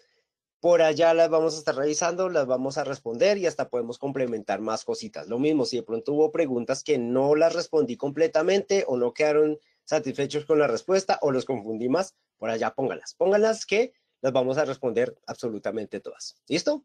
Por allá las vamos a estar revisando, las vamos a responder y hasta podemos complementar más cositas. Lo mismo, si de pronto hubo preguntas que no las respondí completamente o no quedaron satisfechos con la respuesta o los confundí más, por allá póngalas. Póngalas que las vamos a responder absolutamente todas. ¿Listo?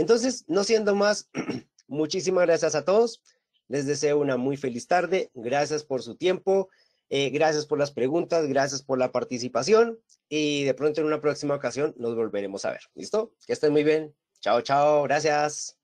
Entonces, no siendo más, *clears throat* muchísimas gracias a todos. Les deseo una muy feliz tarde. Gracias por su tiempo. Eh, gracias por las preguntas, gracias por la participación y de pronto en una próxima ocasión nos volveremos a ver. ¿Listo? Que estén muy bien. Chao, chao. Gracias.